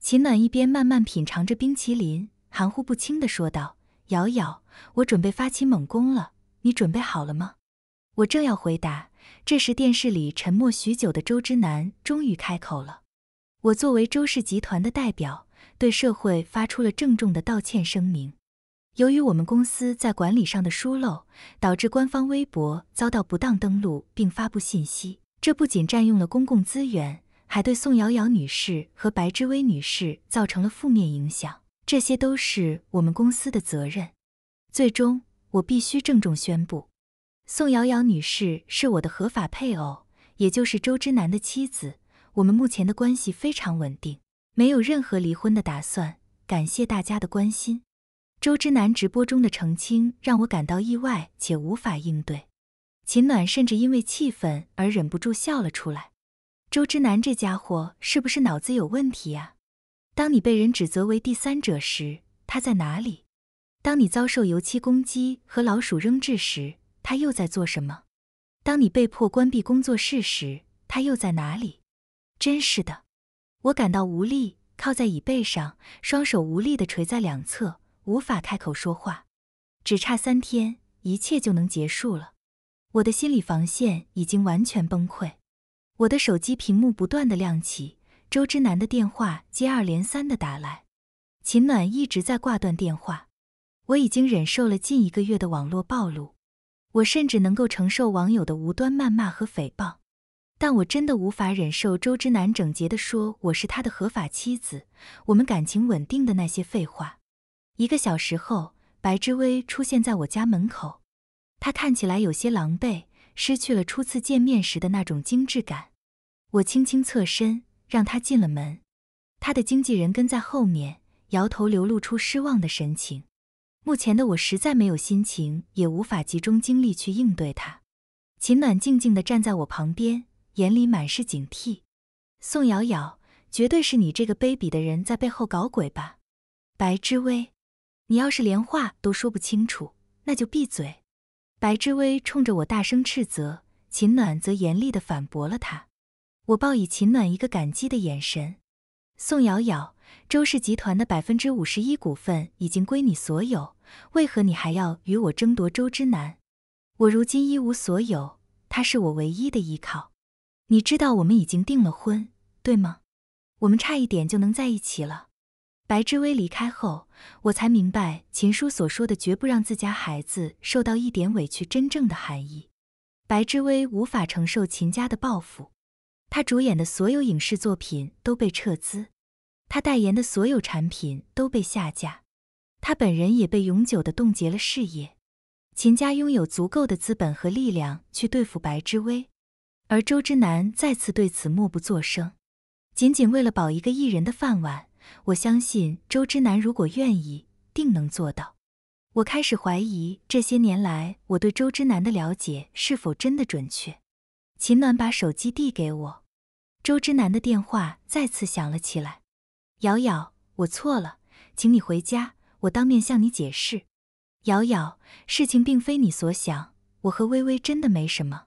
[SPEAKER 1] 秦暖一边慢慢品尝着冰淇淋，含糊不清地说道：“瑶瑶，我准备发起猛攻了，你准备好了吗？”我正要回答，这时电视里沉默许久的周之南终于开口了：“我作为周氏集团的代表，对社会发出了郑重的道歉声明。由于我们公司在管理上的疏漏，导致官方微博遭到不当登录并发布信息，这不仅占用了公共资源。”还对宋瑶瑶女士和白之薇女士造成了负面影响，这些都是我们公司的责任。最终，我必须郑重宣布，宋瑶瑶女士是我的合法配偶，也就是周之南的妻子。我们目前的关系非常稳定，没有任何离婚的打算。感谢大家的关心。周之南直播中的澄清让我感到意外且无法应对，秦暖甚至因为气愤而忍不住笑了出来。周之南这家伙是不是脑子有问题呀？当你被人指责为第三者时，他在哪里？当你遭受油漆攻击和老鼠扔掷时，他又在做什么？当你被迫关闭工作室时，他又在哪里？真是的，我感到无力，靠在椅背上，双手无力地垂在两侧，无法开口说话。只差三天，一切就能结束了。我的心理防线已经完全崩溃。我的手机屏幕不断的亮起，周之南的电话接二连三的打来，秦暖一直在挂断电话。我已经忍受了近一个月的网络暴露，我甚至能够承受网友的无端谩骂和诽谤，但我真的无法忍受周之南整洁的说我是他的合法妻子，我们感情稳定的那些废话。一个小时后，白之薇出现在我家门口，她看起来有些狼狈。失去了初次见面时的那种精致感，我轻轻侧身，让他进了门。他的经纪人跟在后面，摇头，流露出失望的神情。目前的我实在没有心情，也无法集中精力去应对他。秦暖静静的站在我旁边，眼里满是警惕。宋瑶瑶，绝对是你这个卑鄙的人在背后搞鬼吧？白之微，你要是连话都说不清楚，那就闭嘴。白之威冲着我大声斥责，秦暖则严厉的反驳了他。我报以秦暖一个感激的眼神。宋瑶瑶，周氏集团的百分之五十一股份已经归你所有，为何你还要与我争夺周之南？我如今一无所有，他是我唯一的依靠。你知道我们已经订了婚，对吗？我们差一点就能在一起了。白之威离开后，我才明白秦叔所说的“绝不让自家孩子受到一点委屈”真正的含义。白之威无法承受秦家的报复，他主演的所有影视作品都被撤资，他代言的所有产品都被下架，他本人也被永久的冻结了事业。秦家拥有足够的资本和力量去对付白之威，而周之南再次对此默不作声，仅仅为了保一个艺人的饭碗。我相信周之南如果愿意，定能做到。我开始怀疑这些年来我对周之南的了解是否真的准确。秦暖把手机递给我，周之南的电话再次响了起来。瑶瑶，我错了，请你回家，我当面向你解释。瑶瑶，事情并非你所想，我和微微真的没什么。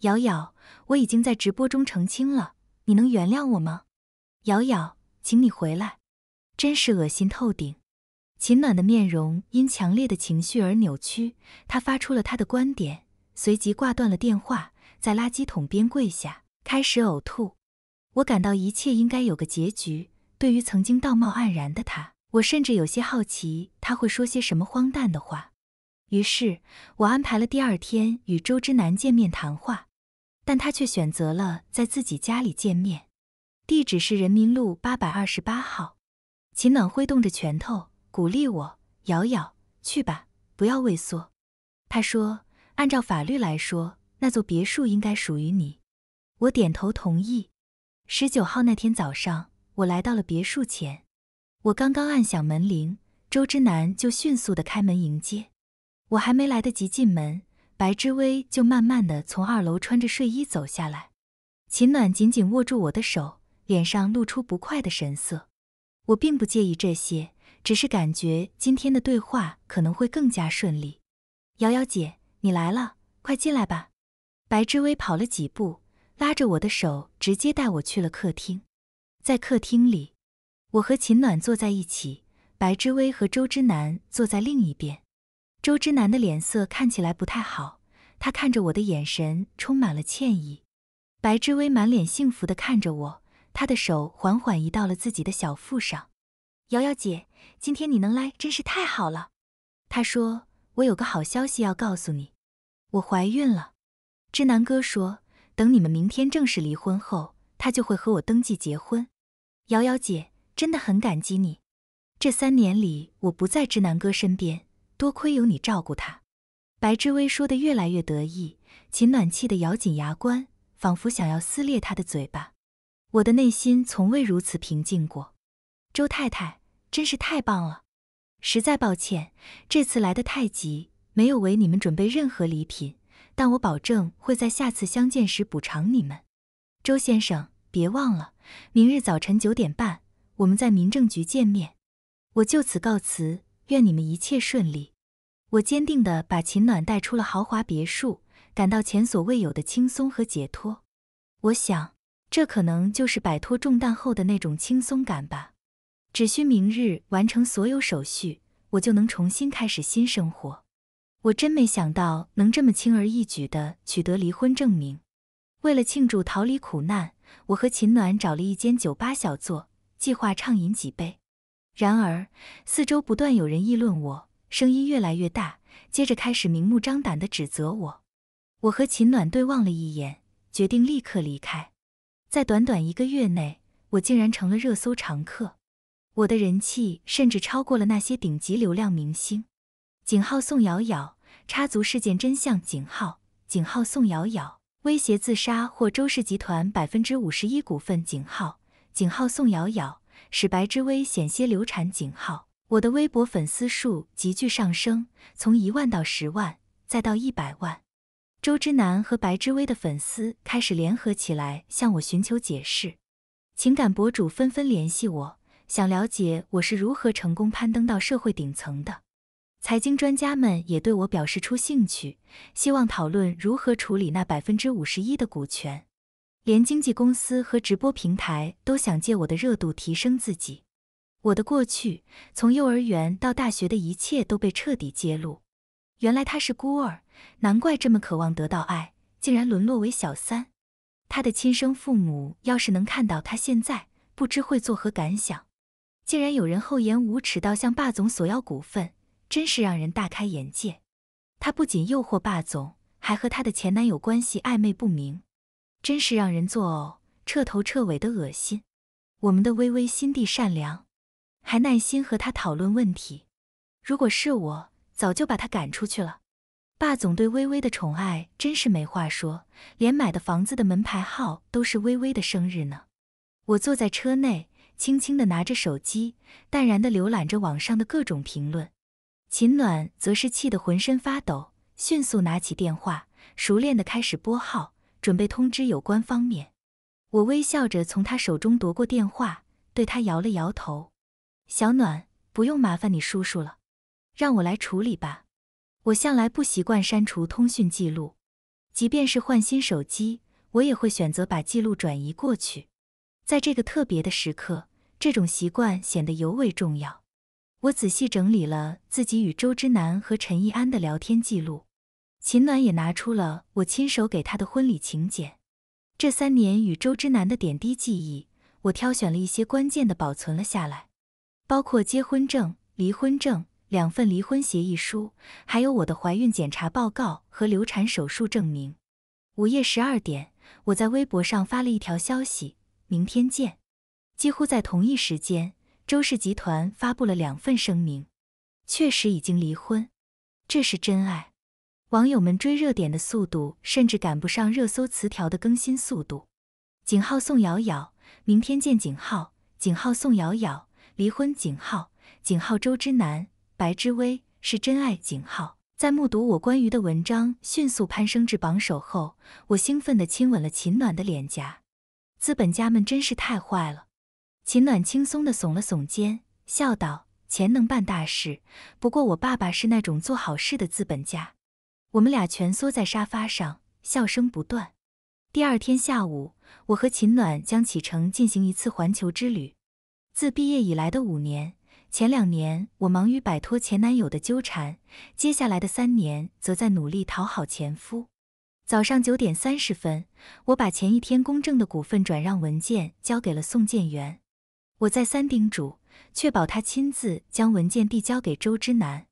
[SPEAKER 1] 瑶瑶，我已经在直播中澄清了，你能原谅我吗？瑶瑶。请你回来，真是恶心透顶！秦暖的面容因强烈的情绪而扭曲，他发出了他的观点，随即挂断了电话，在垃圾桶边跪下，开始呕吐。我感到一切应该有个结局。对于曾经道貌岸然的他，我甚至有些好奇他会说些什么荒诞的话。于是我安排了第二天与周之南见面谈话，但他却选择了在自己家里见面。地址是人民路八百二十八号。秦暖挥动着拳头鼓励我：“瑶瑶，去吧，不要畏缩。”他说：“按照法律来说，那座别墅应该属于你。”我点头同意。十九号那天早上，我来到了别墅前。我刚刚按响门铃，周之南就迅速的开门迎接。我还没来得及进门，白之薇就慢慢的从二楼穿着睡衣走下来。秦暖紧紧握住我的手。脸上露出不快的神色，我并不介意这些，只是感觉今天的对话可能会更加顺利。瑶瑶姐，你来了，快进来吧。白之薇跑了几步，拉着我的手，直接带我去了客厅。在客厅里，我和秦暖坐在一起，白之薇和周之南坐在另一边。周之南的脸色看起来不太好，他看着我的眼神充满了歉意。白之薇满脸幸福地看着我。他的手缓缓移到了自己的小腹上。瑶瑶姐，今天你能来真是太好了。他说：“我有个好消息要告诉你，我怀孕了。”知南哥说：“等你们明天正式离婚后，他就会和我登记结婚。”瑶瑶姐真的很感激你，这三年里我不在知南哥身边，多亏有你照顾他。白之薇说的越来越得意，秦暖气的咬紧牙关，仿佛想要撕裂他的嘴巴。我的内心从未如此平静过，周太太真是太棒了，实在抱歉这次来的太急，没有为你们准备任何礼品，但我保证会在下次相见时补偿你们。周先生别忘了，明日早晨九点半我们在民政局见面。我就此告辞，愿你们一切顺利。我坚定地把秦暖带出了豪华别墅，感到前所未有的轻松和解脱。我想。这可能就是摆脱重担后的那种轻松感吧。只需明日完成所有手续，我就能重新开始新生活。我真没想到能这么轻而易举地取得离婚证明。为了庆祝逃离苦难，我和秦暖找了一间酒吧小坐，计划畅饮几杯。然而，四周不断有人议论我，声音越来越大，接着开始明目张胆地指责我。我和秦暖对望了一眼，决定立刻离开。在短短一个月内，我竟然成了热搜常客，我的人气甚至超过了那些顶级流量明星。井号宋瑶瑶插足事件真相井号井号宋瑶瑶威胁自杀或周氏集团百分之五十一股份井号井号宋瑶瑶使白之薇险些流产井号我的微博粉丝数急剧上升，从一万到十万，再到一百万。周之南和白之薇的粉丝开始联合起来向我寻求解释，情感博主纷纷联系我，想了解我是如何成功攀登到社会顶层的。财经专家们也对我表示出兴趣，希望讨论如何处理那百分之五十一的股权。连经纪公司和直播平台都想借我的热度提升自己。我的过去，从幼儿园到大学的一切都被彻底揭露。原来他是孤儿。难怪这么渴望得到爱，竟然沦落为小三。她的亲生父母要是能看到她现在，不知会作何感想。竟然有人厚颜无耻到向霸总索要股份，真是让人大开眼界。她不仅诱惑霸总，还和她的前男友关系暧昧不明，真是让人作呕，彻头彻尾的恶心。我们的微微心地善良，还耐心和他讨论问题。如果是我，早就把她赶出去了。霸总对微微的宠爱真是没话说，连买的房子的门牌号都是微微的生日呢。我坐在车内，轻轻的拿着手机，淡然的浏览着网上的各种评论。秦暖则是气得浑身发抖，迅速拿起电话，熟练的开始拨号，准备通知有关方面。我微笑着从他手中夺过电话，对他摇了摇头：“小暖，不用麻烦你叔叔了，让我来处理吧。”我向来不习惯删除通讯记录，即便是换新手机，我也会选择把记录转移过去。在这个特别的时刻，这种习惯显得尤为重要。我仔细整理了自己与周之南和陈逸安的聊天记录，秦暖也拿出了我亲手给他的婚礼请柬。这三年与周之南的点滴记忆，我挑选了一些关键的保存了下来，包括结婚证、离婚证。两份离婚协议书，还有我的怀孕检查报告和流产手术证明。午夜十二点，我在微博上发了一条消息：“明天见。”几乎在同一时间，周氏集团发布了两份声明，确实已经离婚。这是真爱。网友们追热点的速度，甚至赶不上热搜词条的更新速度。井号宋瑶瑶，明天见井号井号宋瑶瑶离婚井号井号周知南。白之薇是真爱。井号在目睹我关于的文章迅速攀升至榜首后，我兴奋地亲吻了秦暖的脸颊。资本家们真是太坏了。秦暖轻松地耸了耸肩，笑道：“钱能办大事，不过我爸爸是那种做好事的资本家。”我们俩蜷缩在沙发上，笑声不断。第二天下午，我和秦暖将启程进行一次环球之旅。自毕业以来的五年。前两年我忙于摆脱前男友的纠缠，接下来的三年则在努力讨好前夫。早上九点三十分，我把前一天公证的股份转让文件交给了宋建元。我再三叮嘱，确保他亲自将文件递交给周之南。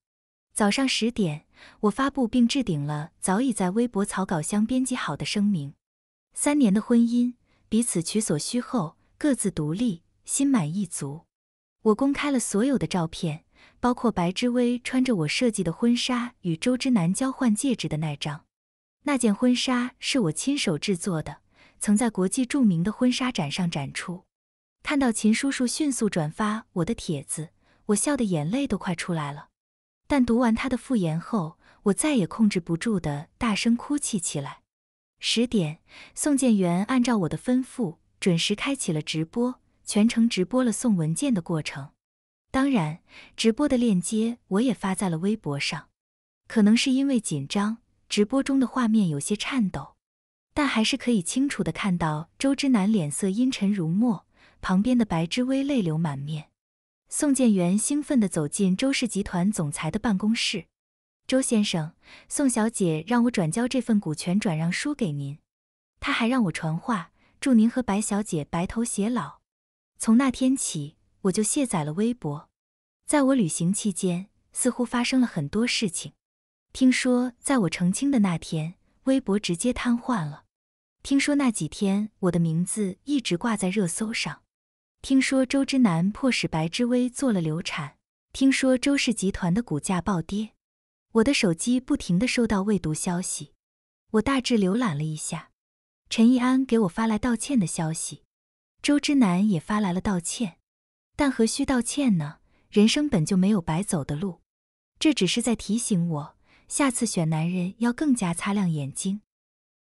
[SPEAKER 1] 早上十点，我发布并置顶了早已在微博草稿箱编辑好的声明：三年的婚姻，彼此取所需后，各自独立，心满意足。我公开了所有的照片，包括白之薇穿着我设计的婚纱与周之南交换戒指的那张。那件婚纱是我亲手制作的，曾在国际著名的婚纱展上展出。看到秦叔叔迅速转发我的帖子，我笑得眼泪都快出来了。但读完他的复言后，我再也控制不住地大声哭泣起来。十点，宋建元按照我的吩咐，准时开启了直播。全程直播了送文件的过程，当然，直播的链接我也发在了微博上。可能是因为紧张，直播中的画面有些颤抖，但还是可以清楚的看到周之南脸色阴沉如墨，旁边的白之薇泪流满面。宋建元兴奋地走进周氏集团总裁的办公室，周先生，宋小姐让我转交这份股权转让书给您，她还让我传话，祝您和白小姐白头偕老。从那天起，我就卸载了微博。在我旅行期间，似乎发生了很多事情。听说在我澄清的那天，微博直接瘫痪了。听说那几天我的名字一直挂在热搜上。听说周之南迫使白之薇做了流产。听说周氏集团的股价暴跌。我的手机不停地收到未读消息。我大致浏览了一下，陈亦安给我发来道歉的消息。周之南也发来了道歉，但何须道歉呢？人生本就没有白走的路，这只是在提醒我，下次选男人要更加擦亮眼睛。